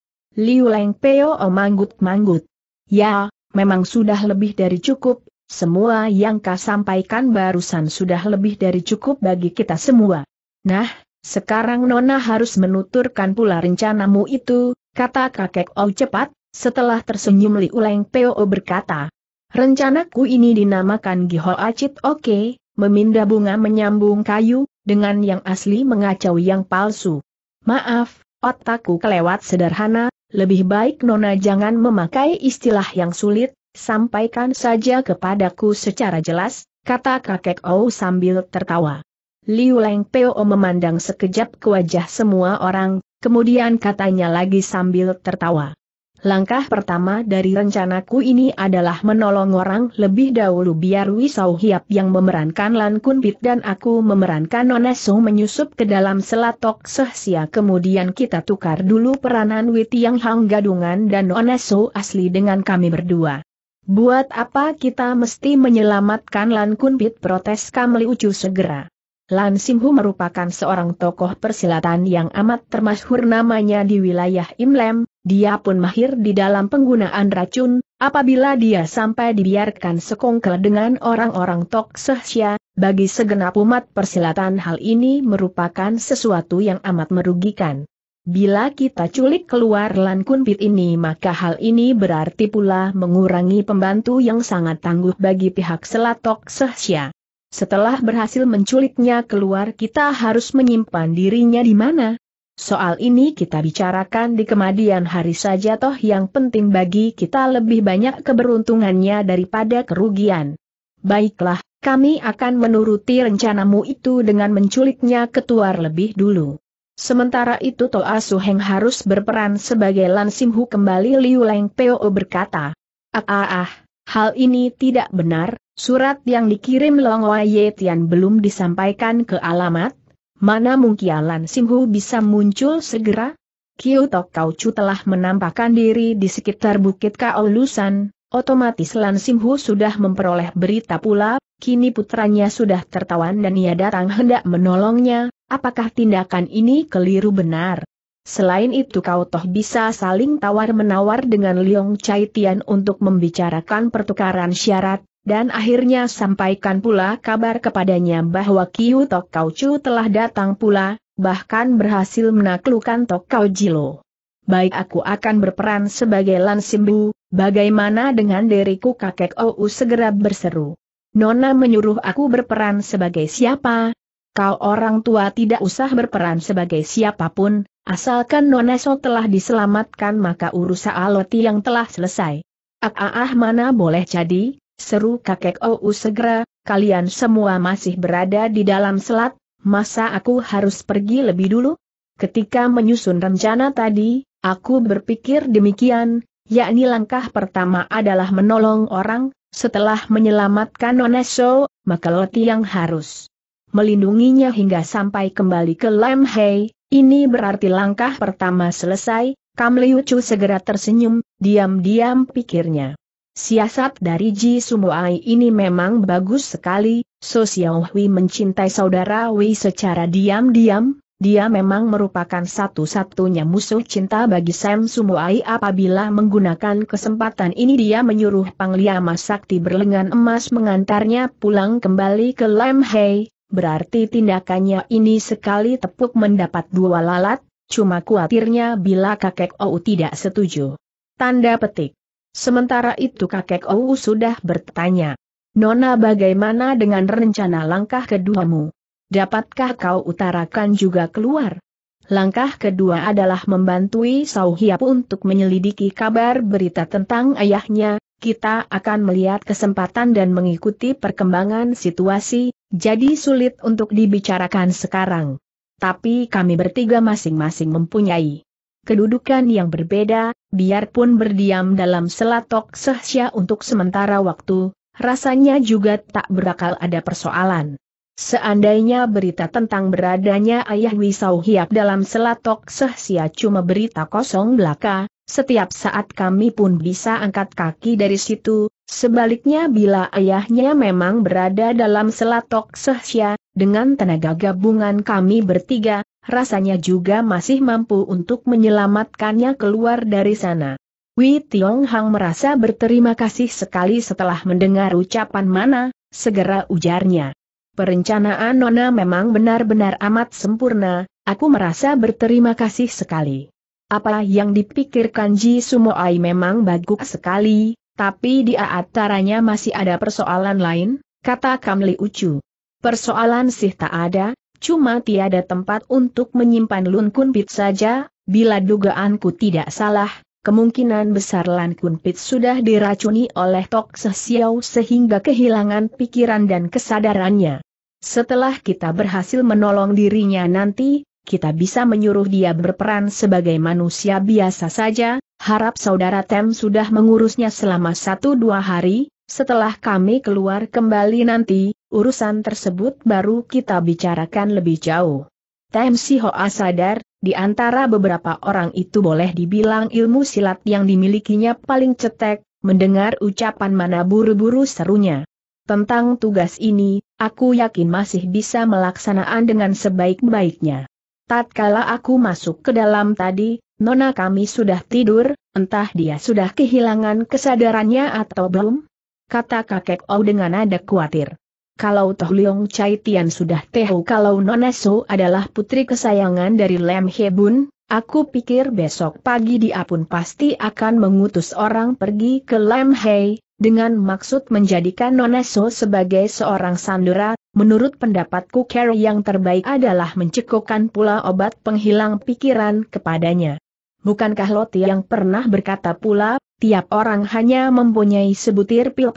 Liu Leng Peo manggut-manggut. Ya, memang sudah lebih dari cukup, semua yang kau sampaikan barusan sudah lebih dari cukup bagi kita semua. Nah, sekarang Nona harus menuturkan pula rencanamu itu, kata kakek O cepat, setelah tersenyum Li Uleng Teo berkata. Rencanaku ini dinamakan Giho Acit Oke, memindah bunga menyambung kayu, dengan yang asli mengacau yang palsu. Maaf, otakku kelewat sederhana, lebih baik Nona jangan memakai istilah yang sulit, sampaikan saja kepadaku secara jelas, kata kakek Ou sambil tertawa. Liu Leng Peo memandang sekejap ke wajah semua orang, kemudian katanya lagi sambil tertawa. Langkah pertama dari rencanaku ini adalah menolong orang lebih dahulu biar Wisau Hiap yang memerankan Lan Pit dan aku memerankan Nonesu menyusup ke dalam selatok sehsia kemudian kita tukar dulu peranan Witi yang Hang Gadungan dan Nonesu asli dengan kami berdua. Buat apa kita mesti menyelamatkan Lan Kun Pit protes Kamli Ucu segera. Lan Simhu merupakan seorang tokoh persilatan yang amat termasyhur namanya di wilayah Imlem, dia pun mahir di dalam penggunaan racun, apabila dia sampai dibiarkan sekongkel dengan orang-orang Tok Sehsia, bagi segenap umat persilatan hal ini merupakan sesuatu yang amat merugikan. Bila kita culik keluar Lan Kunpit ini maka hal ini berarti pula mengurangi pembantu yang sangat tangguh bagi pihak Selatok sehsia. Setelah berhasil menculiknya keluar kita harus menyimpan dirinya di mana? Soal ini kita bicarakan di kemudian hari saja toh yang penting bagi kita lebih banyak keberuntungannya daripada kerugian. Baiklah, kami akan menuruti rencanamu itu dengan menculiknya keluar lebih dulu. Sementara itu Toa ah Heng harus berperan sebagai Lan Hu kembali Liu Leng Peo berkata. Ah ah ah, hal ini tidak benar, surat yang dikirim Long Wai Ye Tian belum disampaikan ke alamat, mana mungkin Lan Hu bisa muncul segera? Kiu Tok Kau Chu telah menampakkan diri di sekitar Bukit Kaolusan, otomatis Lan Hu sudah memperoleh berita pula, kini putranya sudah tertawan dan ia datang hendak menolongnya, Apakah tindakan ini keliru benar? Selain itu kau toh bisa saling tawar-menawar dengan Liong Chai Tian untuk membicarakan pertukaran syarat, dan akhirnya sampaikan pula kabar kepadanya bahwa Kiu Tok Kau Chu telah datang pula, bahkan berhasil menaklukkan Tok Kau Jilo. Baik aku akan berperan sebagai Lan Simbu. bagaimana dengan diriku kakek Ou segera berseru. Nona menyuruh aku berperan sebagai siapa, Kau orang tua tidak usah berperan sebagai siapapun, asalkan Noneso telah diselamatkan maka urusan Aloti yang telah selesai. Ah, ah, ah, mana boleh jadi, seru kakek Ou segera, kalian semua masih berada di dalam selat, masa aku harus pergi lebih dulu? Ketika menyusun rencana tadi, aku berpikir demikian, yakni langkah pertama adalah menolong orang, setelah menyelamatkan Noneso, maka Loti yang harus melindunginya hingga sampai kembali ke Lam Hei, ini berarti langkah pertama selesai, Kam Liu Chu segera tersenyum, diam-diam pikirnya. Siasat dari Ji Sumuai ini memang bagus sekali, So Xiao Hui mencintai saudara Wei secara diam-diam, dia memang merupakan satu-satunya musuh cinta bagi Sam Sumuai apabila menggunakan kesempatan ini dia menyuruh Pangliama Sakti berlengan emas mengantarnya pulang kembali ke Lam Hei, berarti tindakannya ini sekali tepuk mendapat dua lalat, cuma khawatirnya bila kakek Ou tidak setuju. Tanda petik. Sementara itu kakek Ou sudah bertanya, Nona bagaimana dengan rencana langkah keduamu? Dapatkah kau utarakan juga keluar? Langkah kedua adalah membantui Sauhiap untuk menyelidiki kabar berita tentang ayahnya, kita akan melihat kesempatan dan mengikuti perkembangan situasi, jadi sulit untuk dibicarakan sekarang. Tapi kami bertiga masing-masing mempunyai kedudukan yang berbeda, biarpun berdiam dalam selatok sehsya untuk sementara waktu, rasanya juga tak berakal ada persoalan. Seandainya berita tentang beradanya ayah Wisau Hiap dalam selatok sehsia cuma berita kosong belaka, setiap saat kami pun bisa angkat kaki dari situ, sebaliknya bila ayahnya memang berada dalam selatok sehsia, dengan tenaga gabungan kami bertiga, rasanya juga masih mampu untuk menyelamatkannya keluar dari sana. Wei Tiong Hang merasa berterima kasih sekali setelah mendengar ucapan mana, segera ujarnya. Perencanaan Nona memang benar-benar amat sempurna, aku merasa berterima kasih sekali. Apa yang dipikirkan Ji Sumoai memang bagus sekali, tapi di antaranya masih ada persoalan lain, kata Kamli Ucu. Persoalan sih tak ada, cuma tiada tempat untuk menyimpan Lunkun Pit saja, bila dugaanku tidak salah, kemungkinan besar Lan Kun Pit sudah diracuni oleh Tok Siau sehingga kehilangan pikiran dan kesadarannya. Setelah kita berhasil menolong dirinya nanti, kita bisa menyuruh dia berperan sebagai manusia biasa saja, harap saudara Tem sudah mengurusnya selama satu dua hari, setelah kami keluar kembali nanti, urusan tersebut baru kita bicarakan lebih jauh. Tem Si Hoa sadar, di antara beberapa orang itu boleh dibilang ilmu silat yang dimilikinya paling cetek, mendengar ucapan mana buru-buru serunya. Tentang tugas ini, aku yakin masih bisa melaksanakan dengan sebaik-baiknya. Tatkala aku masuk ke dalam tadi, Nona kami sudah tidur, entah dia sudah kehilangan kesadarannya atau belum? Kata kakek O dengan nada khawatir. Kalau Toh Leong Chai Tian sudah tahu kalau Nona So adalah putri kesayangan dari Lem Bun, Aku pikir besok pagi dia pun pasti akan mengutus orang pergi ke Lem Hei, dengan maksud menjadikan Noneso sebagai seorang sandera, menurut pendapatku care yang terbaik adalah mencekokkan pula obat penghilang pikiran kepadanya. Bukankah Loti yang pernah berkata pula, tiap orang hanya mempunyai sebutir pil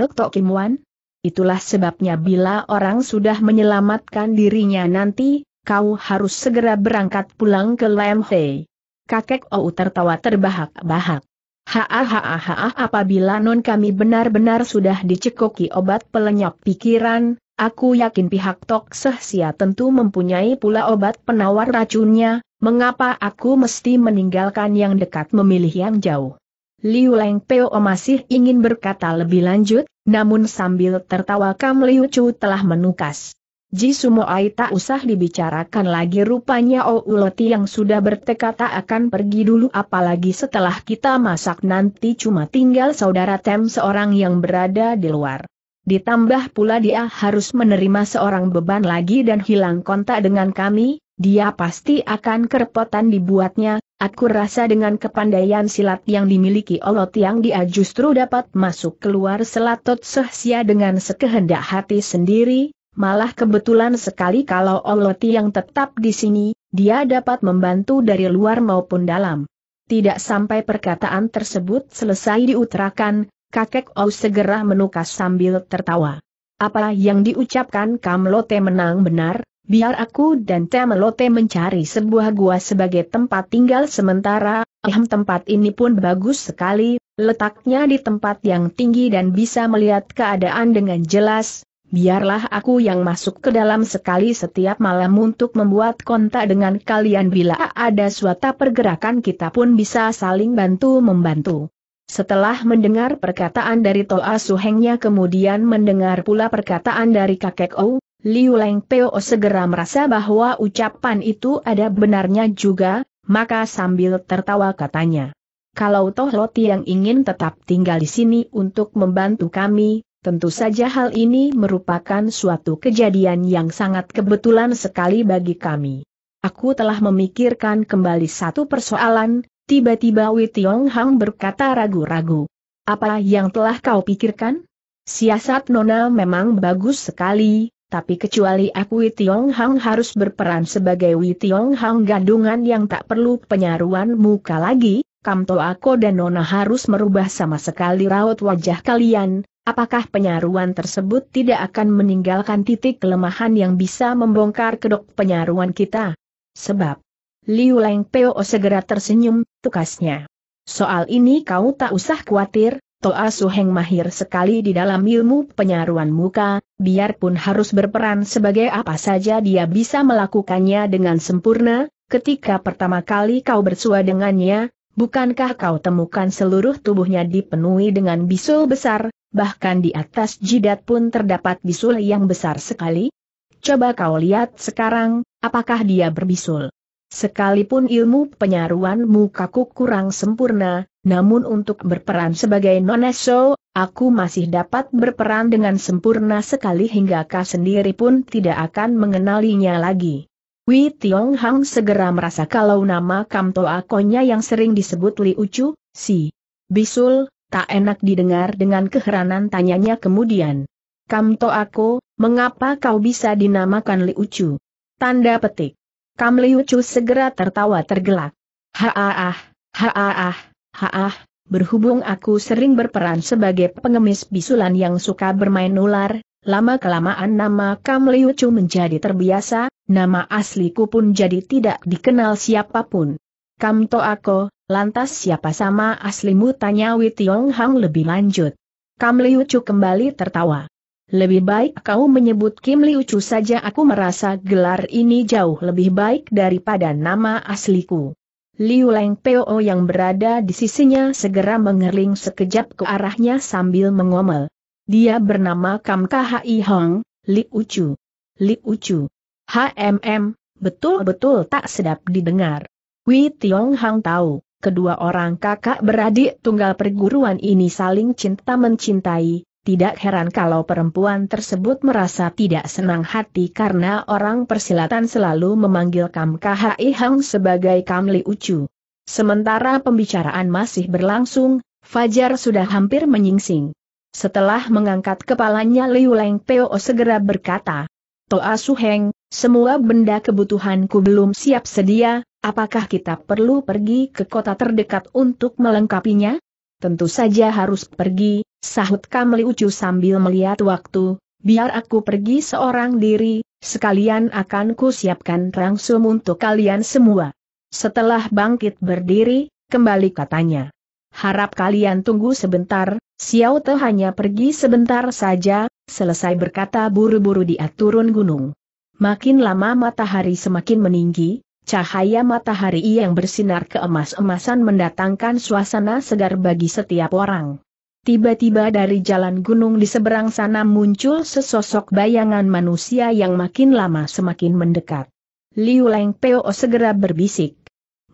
Wan? Itulah sebabnya bila orang sudah menyelamatkan dirinya nanti, kau harus segera berangkat pulang ke Hei. Kakek Ou tertawa terbahak-bahak. Hahaha, apabila non kami benar-benar sudah dicekoki obat pelenyap pikiran, aku yakin pihak Tok Sehsia tentu mempunyai pula obat penawar racunnya, mengapa aku mesti meninggalkan yang dekat memilih yang jauh. Liu Leng Peo masih ingin berkata lebih lanjut, namun sambil tertawa Kam Liu Chu telah menukas. Jisumo Ai tak usah dibicarakan lagi rupanya Ouloti yang sudah bertekad tak akan pergi dulu apalagi setelah kita masak nanti cuma tinggal saudara Tem seorang yang berada di luar. Ditambah pula dia harus menerima seorang beban lagi dan hilang kontak dengan kami, dia pasti akan kerepotan dibuatnya, aku rasa dengan kepandaian silat yang dimiliki Olot yang dia justru dapat masuk keluar selatot sehsia dengan sekehendak hati sendiri, malah kebetulan sekali kalau Oloti yang tetap di sini, dia dapat membantu dari luar maupun dalam. Tidak sampai perkataan tersebut selesai diutarakan, kakek Ou segera menukas sambil tertawa. Apa yang diucapkan Kamlote menang benar, biar aku dan Temelote mencari sebuah gua sebagai tempat tinggal sementara, ehm tempat ini pun bagus sekali, letaknya di tempat yang tinggi dan bisa melihat keadaan dengan jelas, Biarlah aku yang masuk ke dalam sekali setiap malam untuk membuat kontak dengan kalian bila ada suatu pergerakan kita pun bisa saling bantu-membantu. Setelah mendengar perkataan dari Toa Suhengnya kemudian mendengar pula perkataan dari kakek O, Liu Leng Peo segera merasa bahwa ucapan itu ada benarnya juga, maka sambil tertawa katanya. Kalau Toh Loti yang ingin tetap tinggal di sini untuk membantu kami, Tentu saja hal ini merupakan suatu kejadian yang sangat kebetulan sekali bagi kami. Aku telah memikirkan kembali satu persoalan, tiba-tiba Wei Tiong Hang berkata ragu-ragu. Apa yang telah kau pikirkan? Siasat Nona memang bagus sekali, tapi kecuali aku Wei Tiong Hang harus berperan sebagai Wei Tiong Hang gadungan yang tak perlu penyaruan muka lagi, Kamto Ako dan Nona harus merubah sama sekali raut wajah kalian, Apakah penyaruan tersebut tidak akan meninggalkan titik kelemahan yang bisa membongkar kedok penyaruan kita? Sebab, Liu Leng Peo segera tersenyum, tukasnya. Soal ini kau tak usah khawatir, Toa Suheng mahir sekali di dalam ilmu penyaruan muka, biarpun harus berperan sebagai apa saja dia bisa melakukannya dengan sempurna, ketika pertama kali kau bersua dengannya, Bukankah kau temukan seluruh tubuhnya dipenuhi dengan bisul besar, bahkan di atas jidat pun terdapat bisul yang besar sekali. Coba kau lihat sekarang, apakah dia berbisul. Sekalipun ilmu penyaruanmu mukaku kurang sempurna, namun untuk berperan sebagai noneso, aku masih dapat berperan dengan sempurna sekali hingga kau sendiri pun tidak akan mengenalinya lagi. Wei Tiong Hang segera merasa kalau nama Kamto Akonya yang sering disebut Li Ucu, si Bisul, tak enak didengar dengan keheranan tanyanya kemudian. Kamto aku, mengapa kau bisa dinamakan Liucu? Tanda petik. Kam Liucu segera tertawa tergelak. haah, haah, haah, berhubung aku sering berperan sebagai pengemis bisulan yang suka bermain ular, lama-kelamaan nama Kam Liucu menjadi terbiasa, nama asliku pun jadi tidak dikenal siapapun. Kamto Ako, lantas siapa sama aslimu tanya Witiong Hang lebih lanjut. Kam Liu Chu kembali tertawa. Lebih baik kau menyebut Kim Liu Chu saja aku merasa gelar ini jauh lebih baik daripada nama asliku. Liu Leng Peo yang berada di sisinya segera mengerling sekejap ke arahnya sambil mengomel. Dia bernama Kam Kahai Hong, Liu Chu. Liu Chu. HMM, betul-betul tak sedap didengar. Wei Tiong Hang tahu, kedua orang kakak beradik tunggal perguruan ini saling cinta mencintai, tidak heran kalau perempuan tersebut merasa tidak senang hati karena orang persilatan selalu memanggil Kam KHI Hang sebagai Kam Li Ucu. Sementara pembicaraan masih berlangsung, Fajar sudah hampir menyingsing. Setelah mengangkat kepalanya Liu Leng Peo segera berkata, Toa Suheng, semua benda kebutuhanku belum siap sedia, Apakah kita perlu pergi ke kota terdekat untuk melengkapinya? Tentu saja harus pergi, sahut Kamli Ucu sambil melihat waktu, biar aku pergi seorang diri, sekalian akan kusiapkan rangsum untuk kalian semua. Setelah bangkit berdiri, kembali katanya. Harap kalian tunggu sebentar, Xiao Te hanya pergi sebentar saja, selesai berkata buru-buru dia turun gunung. Makin lama matahari semakin meninggi, Cahaya matahari yang bersinar keemas-emasan mendatangkan suasana segar bagi setiap orang. Tiba-tiba dari jalan gunung di seberang sana muncul sesosok bayangan manusia yang makin lama semakin mendekat. Liu Leng Peo segera berbisik.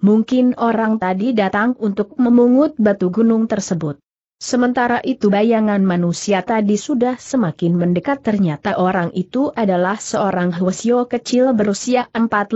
Mungkin orang tadi datang untuk memungut batu gunung tersebut. Sementara itu bayangan manusia tadi sudah semakin mendekat ternyata orang itu adalah seorang Hwasyo kecil berusia 4-15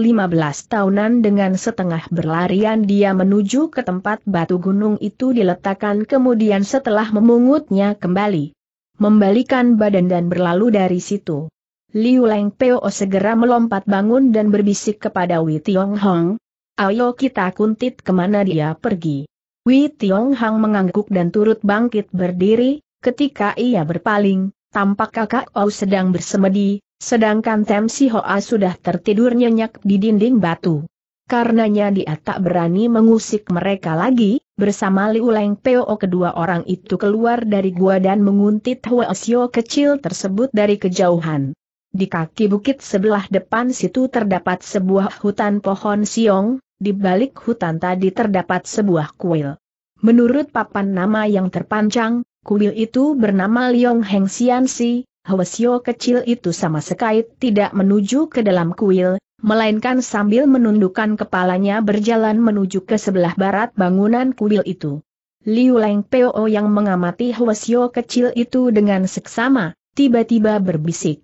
tahunan dengan setengah berlarian dia menuju ke tempat batu gunung itu diletakkan kemudian setelah memungutnya kembali. Membalikan badan dan berlalu dari situ. Liu Leng Peo segera melompat bangun dan berbisik kepada Wei Tiong Hong. Ayo kita kuntit kemana dia pergi. Wei Tiong Hang mengangguk dan turut bangkit berdiri, ketika ia berpaling, tampak kakak Ou sedang bersemedi, sedangkan Tem Si Hoa sudah tertidur nyenyak di dinding batu. Karenanya dia tak berani mengusik mereka lagi, bersama Liu Leng Peo kedua orang itu keluar dari gua dan menguntit Huasio kecil tersebut dari kejauhan. Di kaki bukit sebelah depan situ terdapat sebuah hutan pohon siong, di balik hutan tadi terdapat sebuah kuil. Menurut papan nama yang terpancang, kuil itu bernama Liong Heng Sian Si, Hwasyo kecil itu sama sekali tidak menuju ke dalam kuil, melainkan sambil menundukkan kepalanya berjalan menuju ke sebelah barat bangunan kuil itu. Liu Leng Peo yang mengamati Hwasyo kecil itu dengan seksama, tiba-tiba berbisik.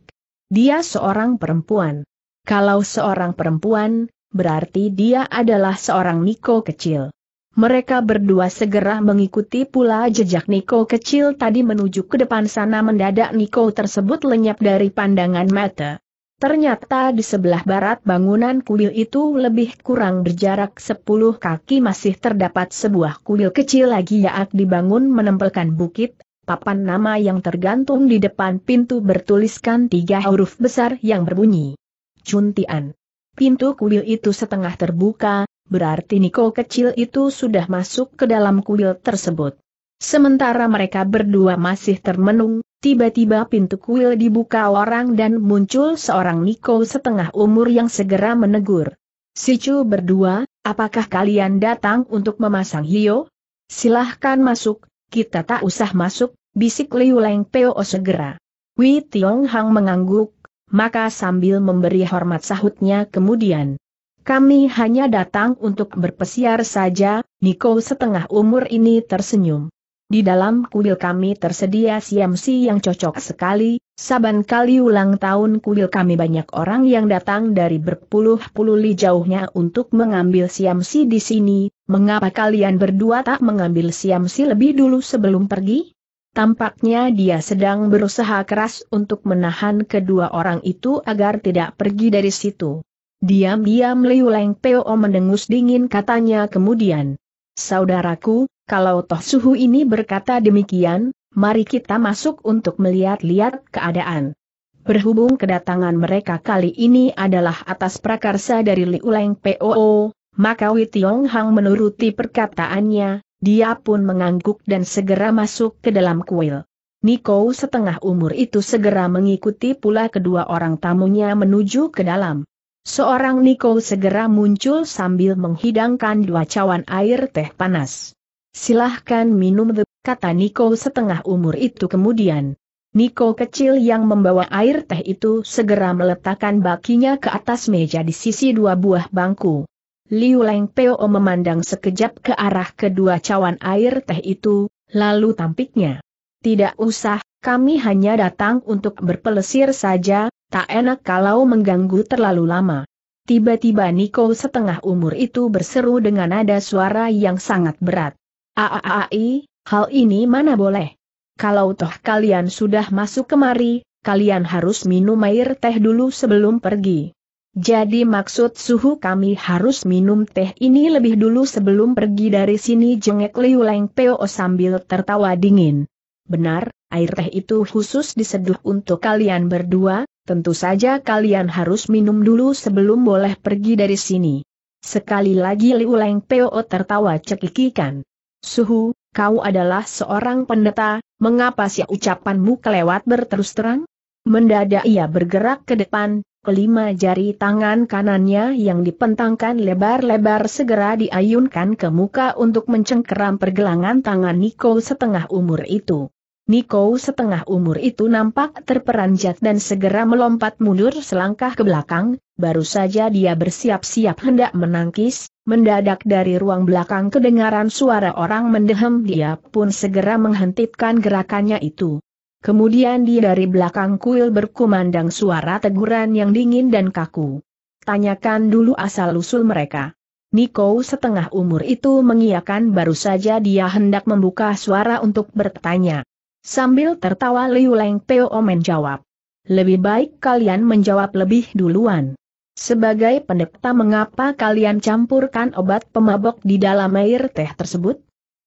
Dia seorang perempuan. Kalau seorang perempuan, berarti dia adalah seorang Niko kecil. Mereka berdua segera mengikuti pula jejak Niko kecil tadi menuju ke depan sana mendadak Niko tersebut lenyap dari pandangan mata. Ternyata di sebelah barat bangunan kuil itu lebih kurang berjarak 10 kaki masih terdapat sebuah kuil kecil lagi yang dibangun menempelkan bukit, papan nama yang tergantung di depan pintu bertuliskan tiga huruf besar yang berbunyi. Cuntian. Pintu kuil itu setengah terbuka, berarti Niko kecil itu sudah masuk ke dalam kuil tersebut. Sementara mereka berdua masih termenung, tiba-tiba pintu kuil dibuka orang dan muncul seorang Niko setengah umur yang segera menegur. Sicu berdua, apakah kalian datang untuk memasang hio? Silahkan masuk, kita tak usah masuk, bisik Liu Leng Peo segera. Wei Tiong Hang mengangguk, maka sambil memberi hormat sahutnya kemudian. Kami hanya datang untuk berpesiar saja, Niko setengah umur ini tersenyum. Di dalam kuil kami tersedia siamsi yang cocok sekali, saban kali ulang tahun kuil kami banyak orang yang datang dari berpuluh-puluh li jauhnya untuk mengambil siamsi di sini, mengapa kalian berdua tak mengambil siamsi lebih dulu sebelum pergi? Tampaknya dia sedang berusaha keras untuk menahan kedua orang itu agar tidak pergi dari situ. Diam-diam Liu Leng Peo mendengus dingin katanya kemudian. Saudaraku, kalau Toh Suhu ini berkata demikian, mari kita masuk untuk melihat-lihat keadaan. Berhubung kedatangan mereka kali ini adalah atas prakarsa dari Liu Leng POO, maka Wei Tiong Hang menuruti perkataannya, dia pun mengangguk dan segera masuk ke dalam kuil. Niko setengah umur itu segera mengikuti pula kedua orang tamunya menuju ke dalam. Seorang Niko segera muncul sambil menghidangkan dua cawan air teh panas. Silahkan minum kata Niko setengah umur itu kemudian. Niko kecil yang membawa air teh itu segera meletakkan bakinya ke atas meja di sisi dua buah bangku. Liu Leng Peo memandang sekejap ke arah kedua cawan air teh itu, lalu tampiknya. Tidak usah, kami hanya datang untuk berpelesir saja, tak enak kalau mengganggu terlalu lama. Tiba-tiba Niko setengah umur itu berseru dengan nada suara yang sangat berat. Aaai, hal ini mana boleh? Kalau toh kalian sudah masuk kemari, kalian harus minum air teh dulu sebelum pergi. Jadi maksud suhu kami harus minum teh ini lebih dulu sebelum pergi dari sini jengek Liu Leng Peo sambil tertawa dingin. Benar, air teh itu khusus diseduh untuk kalian berdua, tentu saja kalian harus minum dulu sebelum boleh pergi dari sini. Sekali lagi Liu Leng Peo tertawa cekikikan. Suhu, kau adalah seorang pendeta, mengapa sih ucapanmu kelewat berterus terang? Mendadak ia bergerak ke depan, Kelima jari tangan kanannya yang dipentangkan lebar-lebar segera diayunkan ke muka untuk mencengkeram pergelangan tangan Niko setengah umur itu. Niko setengah umur itu nampak terperanjat dan segera melompat mundur selangkah ke belakang, baru saja dia bersiap-siap hendak menangkis, mendadak dari ruang belakang kedengaran suara orang mendehem dia pun segera menghentikan gerakannya itu. Kemudian di dari belakang kuil berkumandang suara teguran yang dingin dan kaku. Tanyakan dulu asal-usul mereka. Niko setengah umur itu mengiakan baru saja dia hendak membuka suara untuk bertanya. Sambil tertawa Liu Leng Peo jawab. Lebih baik kalian menjawab lebih duluan. Sebagai pendeta mengapa kalian campurkan obat pemabok di dalam air teh tersebut?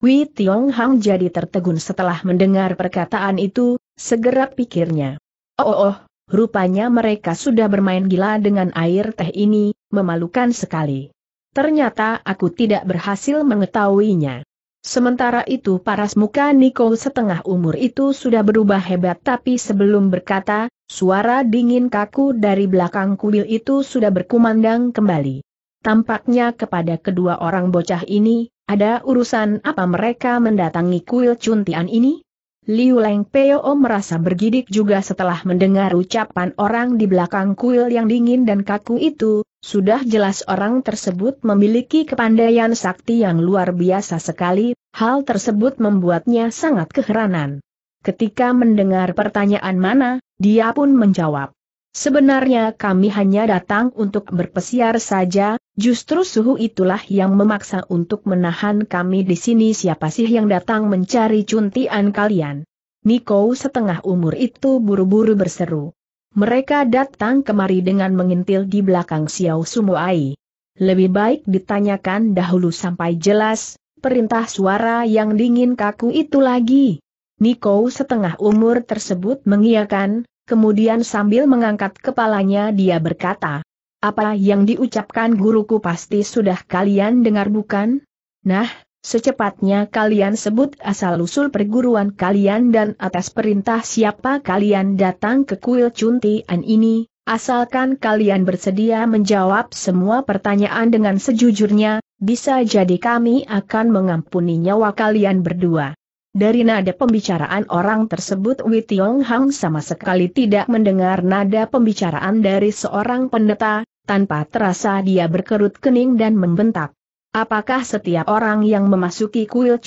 Wei Tiong Hang jadi tertegun setelah mendengar perkataan itu, Segera pikirnya. Oh, oh, oh, rupanya mereka sudah bermain gila dengan air teh ini, memalukan sekali. Ternyata aku tidak berhasil mengetahuinya. Sementara itu paras muka Niko setengah umur itu sudah berubah hebat tapi sebelum berkata, suara dingin kaku dari belakang kuil itu sudah berkumandang kembali. Tampaknya kepada kedua orang bocah ini, ada urusan apa mereka mendatangi kuil Cuntian ini? Liu Leng Peo merasa bergidik juga setelah mendengar ucapan orang di belakang kuil yang dingin dan kaku itu, sudah jelas orang tersebut memiliki kepandaian sakti yang luar biasa sekali, hal tersebut membuatnya sangat keheranan. Ketika mendengar pertanyaan mana, dia pun menjawab. Sebenarnya kami hanya datang untuk berpesiar saja, justru suhu itulah yang memaksa untuk menahan kami di sini siapa sih yang datang mencari cuntian kalian. Niko setengah umur itu buru-buru berseru. Mereka datang kemari dengan mengintil di belakang Xiao Sumuai. Lebih baik ditanyakan dahulu sampai jelas, perintah suara yang dingin kaku itu lagi. Niko setengah umur tersebut mengiakan, kemudian sambil mengangkat kepalanya dia berkata, Apa yang diucapkan guruku pasti sudah kalian dengar bukan? Nah, Secepatnya kalian sebut asal-usul perguruan kalian dan atas perintah siapa kalian datang ke kuil Cuntian ini, asalkan kalian bersedia menjawab semua pertanyaan dengan sejujurnya, bisa jadi kami akan mengampuni nyawa kalian berdua. Dari nada pembicaraan orang tersebut Wei Tiong Hang sama sekali tidak mendengar nada pembicaraan dari seorang pendeta, tanpa terasa dia berkerut kening dan membentak. Apakah setiap orang yang memasuki kuil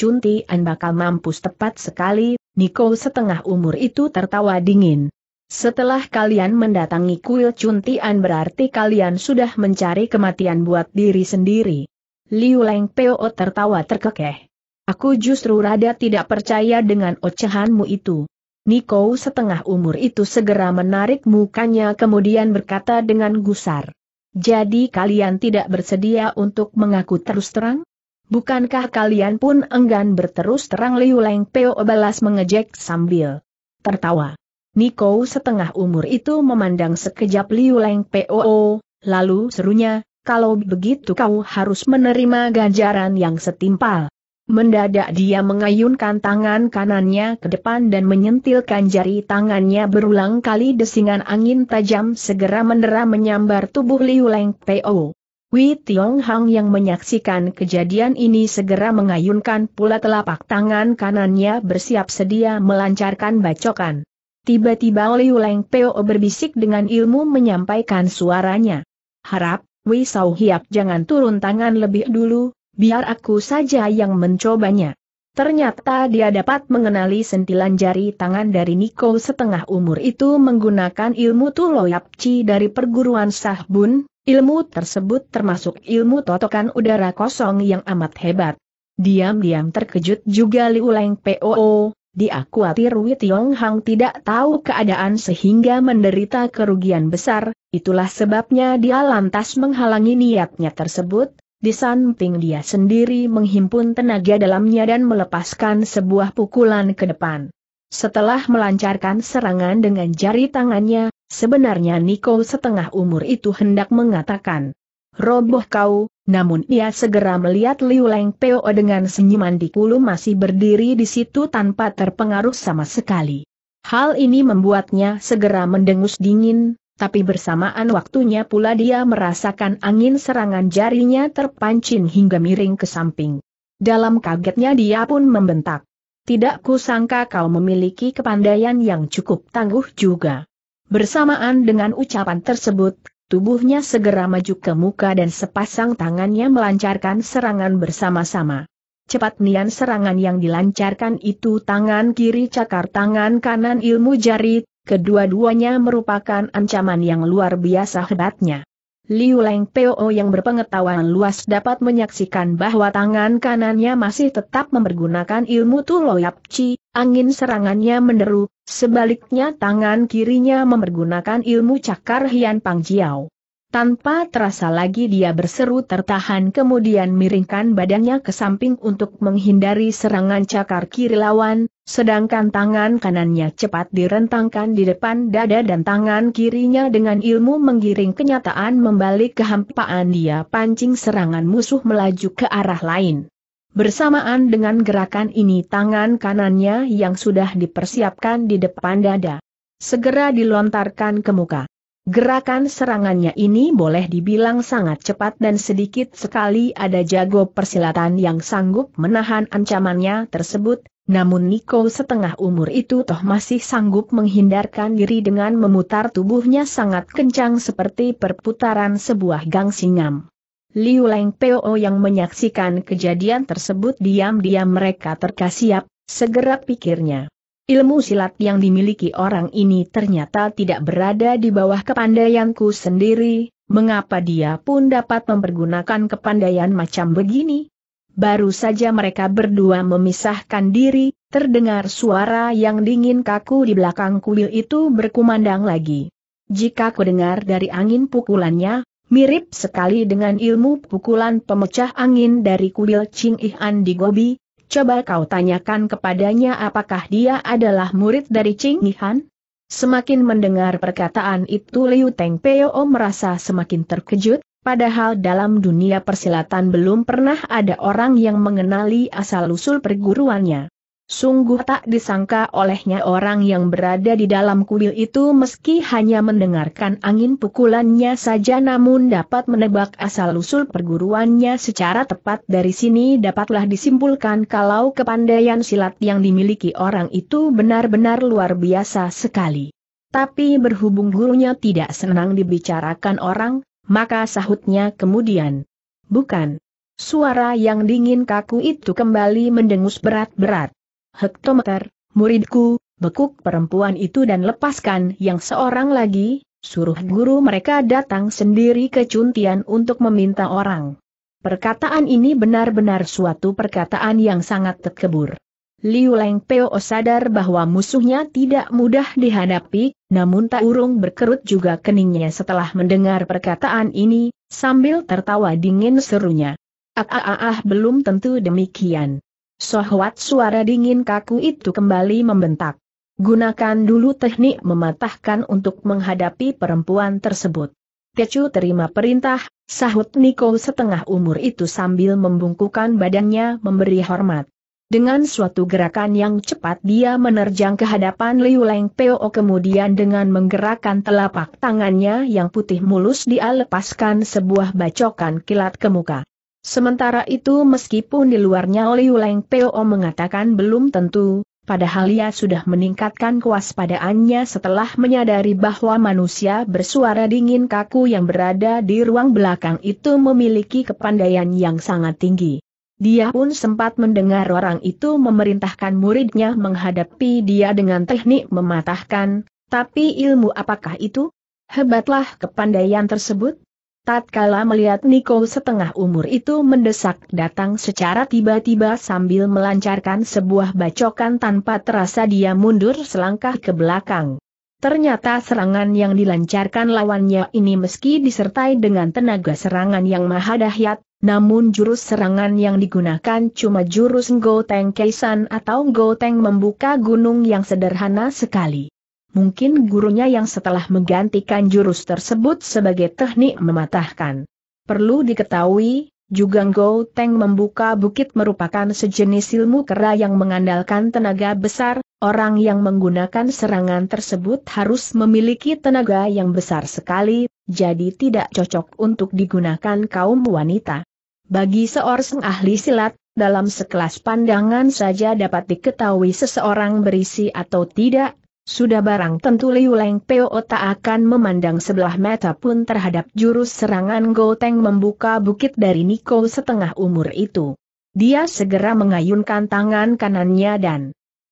An bakal mampus tepat sekali, Niko setengah umur itu tertawa dingin. Setelah kalian mendatangi kuil An berarti kalian sudah mencari kematian buat diri sendiri. Liu Leng Peo tertawa terkekeh. Aku justru rada tidak percaya dengan ocehanmu itu. Niko setengah umur itu segera menarik mukanya kemudian berkata dengan gusar. Jadi kalian tidak bersedia untuk mengaku terus terang? Bukankah kalian pun enggan berterus terang Liu Leng Peo balas mengejek sambil tertawa. Niko setengah umur itu memandang sekejap Liu Leng Peo, lalu serunya, kalau begitu kau harus menerima ganjaran yang setimpal. Mendadak dia mengayunkan tangan kanannya ke depan dan menyentilkan jari tangannya berulang kali desingan angin tajam segera mendera menyambar tubuh Liu Leng Peo. Wei Tiong Hang yang menyaksikan kejadian ini segera mengayunkan pula telapak tangan kanannya bersiap sedia melancarkan bacokan. Tiba-tiba Liu Leng Peo berbisik dengan ilmu menyampaikan suaranya. Harap, Wei Sau Hiap jangan turun tangan lebih dulu, biar aku saja yang mencobanya. Ternyata dia dapat mengenali sentilan jari tangan dari Niko setengah umur itu menggunakan ilmu tuloyapci dari perguruan Sahbun, ilmu tersebut termasuk ilmu totokan udara kosong yang amat hebat. Diam-diam terkejut juga Liu Leng POO, dia khawatir Tiong Hang tidak tahu keadaan sehingga menderita kerugian besar, itulah sebabnya dia lantas menghalangi niatnya tersebut, di samping dia sendiri menghimpun tenaga dalamnya dan melepaskan sebuah pukulan ke depan. Setelah melancarkan serangan dengan jari tangannya, sebenarnya Niko setengah umur itu hendak mengatakan, Roboh kau, namun ia segera melihat Liu Leng Peo dengan senyuman di kulu masih berdiri di situ tanpa terpengaruh sama sekali. Hal ini membuatnya segera mendengus dingin, tapi bersamaan waktunya pula dia merasakan angin serangan jarinya terpancing hingga miring ke samping. Dalam kagetnya dia pun membentak. Tidak kusangka kau memiliki kepandaian yang cukup tangguh juga. Bersamaan dengan ucapan tersebut, tubuhnya segera maju ke muka dan sepasang tangannya melancarkan serangan bersama-sama. Cepat nian serangan yang dilancarkan itu tangan kiri cakar tangan kanan ilmu jari Kedua-duanya merupakan ancaman yang luar biasa hebatnya. Liu Leng Peo yang berpengetahuan luas dapat menyaksikan bahwa tangan kanannya masih tetap mempergunakan ilmu Tuloyap Chi, angin serangannya menderu, sebaliknya tangan kirinya mempergunakan ilmu cakar Hian Pang Jiao. Tanpa terasa lagi dia berseru tertahan kemudian miringkan badannya ke samping untuk menghindari serangan cakar kiri lawan, Sedangkan tangan kanannya cepat direntangkan di depan dada dan tangan kirinya dengan ilmu menggiring kenyataan membalik kehampaan dia pancing serangan musuh melaju ke arah lain. Bersamaan dengan gerakan ini tangan kanannya yang sudah dipersiapkan di depan dada. Segera dilontarkan ke muka. Gerakan serangannya ini boleh dibilang sangat cepat dan sedikit sekali ada jago persilatan yang sanggup menahan ancamannya tersebut, namun Niko setengah umur itu toh masih sanggup menghindarkan diri dengan memutar tubuhnya sangat kencang seperti perputaran sebuah gang singam. Liu Leng Peo yang menyaksikan kejadian tersebut diam-diam mereka terkasiap, segera pikirnya. Ilmu silat yang dimiliki orang ini ternyata tidak berada di bawah kepandaianku sendiri, mengapa dia pun dapat mempergunakan kepandaian macam begini? Baru saja mereka berdua memisahkan diri, terdengar suara yang dingin kaku di belakang kuil itu berkumandang lagi. Jika ku dengar dari angin pukulannya, mirip sekali dengan ilmu pukulan pemecah angin dari kuil Ching Ihan di Gobi, Coba kau tanyakan kepadanya apakah dia adalah murid dari Nihan? Semakin mendengar perkataan itu Liu Teng Peo merasa semakin terkejut, padahal dalam dunia persilatan belum pernah ada orang yang mengenali asal-usul perguruannya. Sungguh tak disangka olehnya orang yang berada di dalam kuil itu meski hanya mendengarkan angin pukulannya saja namun dapat menebak asal-usul perguruannya secara tepat dari sini dapatlah disimpulkan kalau kepandaian silat yang dimiliki orang itu benar-benar luar biasa sekali. Tapi berhubung gurunya tidak senang dibicarakan orang, maka sahutnya kemudian. Bukan. Suara yang dingin kaku itu kembali mendengus berat-berat hektometer, muridku, bekuk perempuan itu dan lepaskan yang seorang lagi, suruh guru mereka datang sendiri ke Cuntian untuk meminta orang. Perkataan ini benar-benar suatu perkataan yang sangat terkebur. Liu Leng Peo sadar bahwa musuhnya tidak mudah dihadapi, namun tak urung berkerut juga keningnya setelah mendengar perkataan ini, sambil tertawa dingin serunya. Ah ah ah, ah belum tentu demikian. Sohwat suara dingin kaku itu kembali membentak. Gunakan dulu teknik mematahkan untuk menghadapi perempuan tersebut. Tecu terima perintah, sahut Niko setengah umur itu sambil membungkukan badannya memberi hormat. Dengan suatu gerakan yang cepat dia menerjang ke hadapan Liu Leng Peo kemudian dengan menggerakkan telapak tangannya yang putih mulus dia lepaskan sebuah bacokan kilat ke muka. Sementara itu meskipun di luarnya Liu Leng Peo mengatakan belum tentu, padahal ia sudah meningkatkan kewaspadaannya setelah menyadari bahwa manusia bersuara dingin kaku yang berada di ruang belakang itu memiliki kepandaian yang sangat tinggi. Dia pun sempat mendengar orang itu memerintahkan muridnya menghadapi dia dengan teknik mematahkan, tapi ilmu apakah itu? Hebatlah kepandaian tersebut. Tatkala melihat Niko setengah umur itu mendesak datang secara tiba-tiba sambil melancarkan sebuah bacokan tanpa terasa dia mundur selangkah ke belakang. Ternyata serangan yang dilancarkan lawannya ini meski disertai dengan tenaga serangan yang maha dahsyat, namun jurus serangan yang digunakan cuma jurus Ngoteng Kaisan atau Ngoteng membuka gunung yang sederhana sekali mungkin gurunya yang setelah menggantikan jurus tersebut sebagai teknik mematahkan. Perlu diketahui, Jugang Go Teng membuka bukit merupakan sejenis ilmu kera yang mengandalkan tenaga besar, orang yang menggunakan serangan tersebut harus memiliki tenaga yang besar sekali, jadi tidak cocok untuk digunakan kaum wanita. Bagi seorang ahli silat, dalam sekelas pandangan saja dapat diketahui seseorang berisi atau tidak, sudah barang tentu Liu Leng Peo tak akan memandang sebelah mata pun terhadap jurus serangan Goteng membuka bukit dari Niko setengah umur itu. Dia segera mengayunkan tangan kanannya dan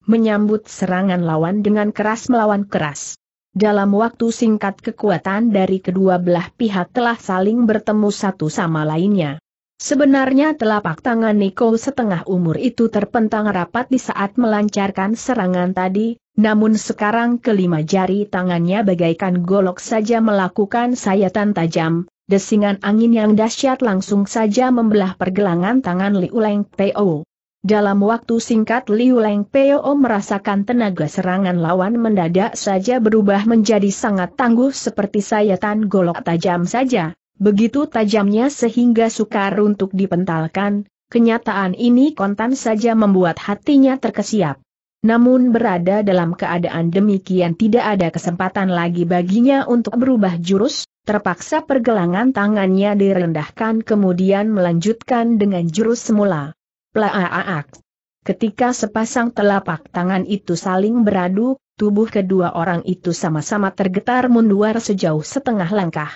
menyambut serangan lawan dengan keras melawan keras. Dalam waktu singkat kekuatan dari kedua belah pihak telah saling bertemu satu sama lainnya. Sebenarnya telapak tangan Niko setengah umur itu terpentang rapat di saat melancarkan serangan tadi, namun sekarang kelima jari tangannya bagaikan golok saja melakukan sayatan tajam, desingan angin yang dahsyat langsung saja membelah pergelangan tangan Liu Leng Peo. Dalam waktu singkat Liu Leng Peo merasakan tenaga serangan lawan mendadak saja berubah menjadi sangat tangguh seperti sayatan golok tajam saja, begitu tajamnya sehingga sukar untuk dipentalkan, kenyataan ini kontan saja membuat hatinya terkesiap. Namun berada dalam keadaan demikian tidak ada kesempatan lagi baginya untuk berubah jurus, terpaksa pergelangan tangannya direndahkan kemudian melanjutkan dengan jurus semula. Plaaak. Ketika sepasang telapak tangan itu saling beradu, tubuh kedua orang itu sama-sama tergetar mundur sejauh setengah langkah.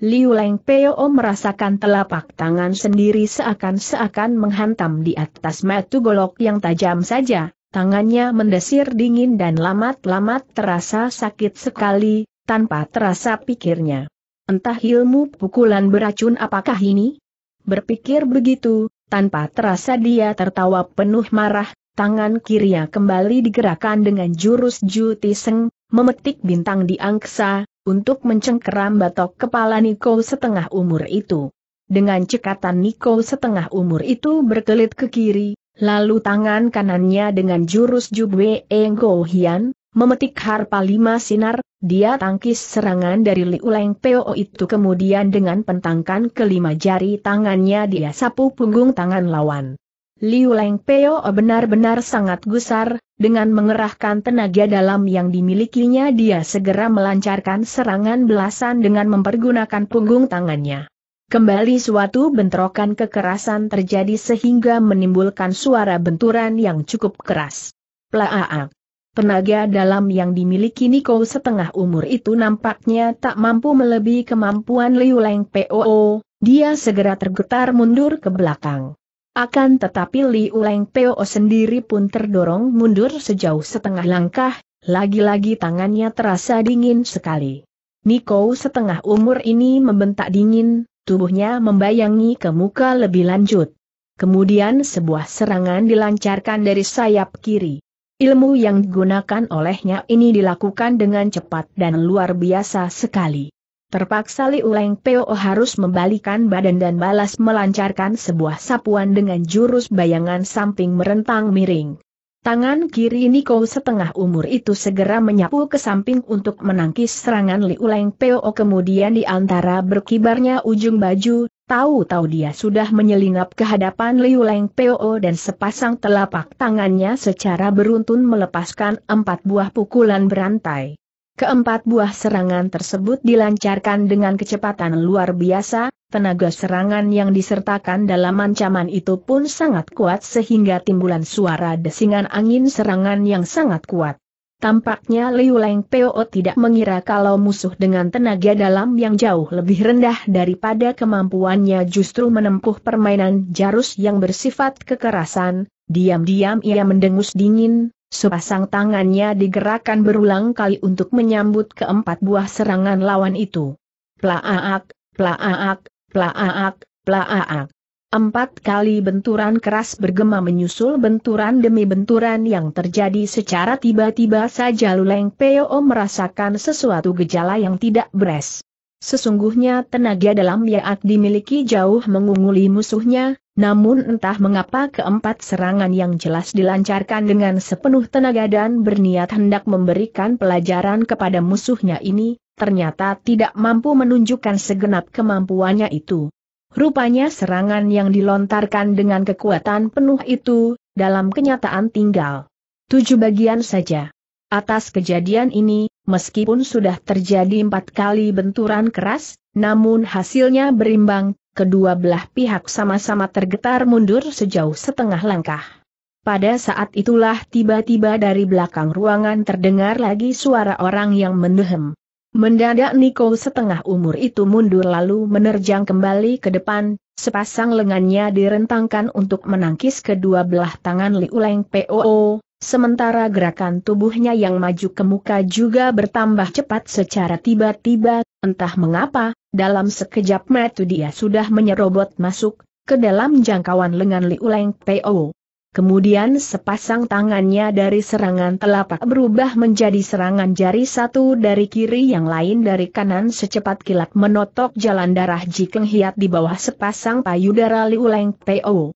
Liu Leng Peo merasakan telapak tangan sendiri seakan-seakan menghantam di atas metu golok yang tajam saja, tangannya mendesir dingin dan lamat-lamat terasa sakit sekali, tanpa terasa pikirnya. Entah ilmu pukulan beracun apakah ini? Berpikir begitu, tanpa terasa dia tertawa penuh marah, tangan kirinya kembali digerakkan dengan jurus Juti Seng, memetik bintang di angsa untuk mencengkeram batok kepala Niko setengah umur itu. Dengan cekatan Niko setengah umur itu berkelit ke kiri, Lalu tangan kanannya dengan jurus Jubwe Enggo Hian, memetik harpa lima sinar, dia tangkis serangan dari Liu Leng Peo itu kemudian dengan pentangkan kelima jari tangannya dia sapu punggung tangan lawan. Liu Leng Peo benar-benar sangat gusar, dengan mengerahkan tenaga dalam yang dimilikinya dia segera melancarkan serangan belasan dengan mempergunakan punggung tangannya. Kembali suatu bentrokan kekerasan terjadi sehingga menimbulkan suara benturan yang cukup keras. Plaa. Tenaga dalam yang dimiliki Niko setengah umur itu nampaknya tak mampu melebihi kemampuan Liu Leng POO, dia segera tergetar mundur ke belakang. Akan tetapi Liu Leng POO sendiri pun terdorong mundur sejauh setengah langkah, lagi-lagi tangannya terasa dingin sekali. Niko setengah umur ini membentak dingin, tubuhnya membayangi ke muka lebih lanjut. Kemudian sebuah serangan dilancarkan dari sayap kiri. Ilmu yang digunakan olehnya ini dilakukan dengan cepat dan luar biasa sekali. Terpaksa Li Uleng Peo harus membalikan badan dan balas melancarkan sebuah sapuan dengan jurus bayangan samping merentang miring. Tangan kiri Niko setengah umur itu segera menyapu ke samping untuk menangkis serangan Liu Leng Peo kemudian di antara berkibarnya ujung baju, tahu-tahu dia sudah menyelinap ke hadapan Liu Leng Peo dan sepasang telapak tangannya secara beruntun melepaskan empat buah pukulan berantai. Keempat buah serangan tersebut dilancarkan dengan kecepatan luar biasa, tenaga serangan yang disertakan dalam ancaman itu pun sangat kuat sehingga timbulan suara desingan angin serangan yang sangat kuat. Tampaknya Liu Leng Peo tidak mengira kalau musuh dengan tenaga dalam yang jauh lebih rendah daripada kemampuannya justru menempuh permainan jarus yang bersifat kekerasan, diam-diam ia mendengus dingin, sepasang tangannya digerakkan berulang kali untuk menyambut keempat buah serangan lawan itu. Plaak, plaak plaaak, plaaak. Empat kali benturan keras bergema menyusul benturan demi benturan yang terjadi secara tiba-tiba saja Luleng Peo merasakan sesuatu gejala yang tidak beres. Sesungguhnya tenaga dalam Yaak dimiliki jauh mengunguli musuhnya, namun entah mengapa keempat serangan yang jelas dilancarkan dengan sepenuh tenaga dan berniat hendak memberikan pelajaran kepada musuhnya ini, ternyata tidak mampu menunjukkan segenap kemampuannya itu. Rupanya serangan yang dilontarkan dengan kekuatan penuh itu, dalam kenyataan tinggal tujuh bagian saja. Atas kejadian ini, meskipun sudah terjadi empat kali benturan keras, namun hasilnya berimbang, kedua belah pihak sama-sama tergetar mundur sejauh setengah langkah. Pada saat itulah tiba-tiba dari belakang ruangan terdengar lagi suara orang yang mendehem. Mendadak Niko setengah umur itu mundur lalu menerjang kembali ke depan, sepasang lengannya direntangkan untuk menangkis kedua belah tangan liuleng POO, sementara gerakan tubuhnya yang maju ke muka juga bertambah cepat secara tiba-tiba, entah mengapa, dalam sekejap mata dia sudah menyerobot masuk, ke dalam jangkauan lengan liuleng PO. Kemudian sepasang tangannya dari serangan telapak berubah menjadi serangan jari satu dari kiri yang lain dari kanan secepat kilat menotok jalan darah Jikeng Hiat di bawah sepasang payudara liuleng PO.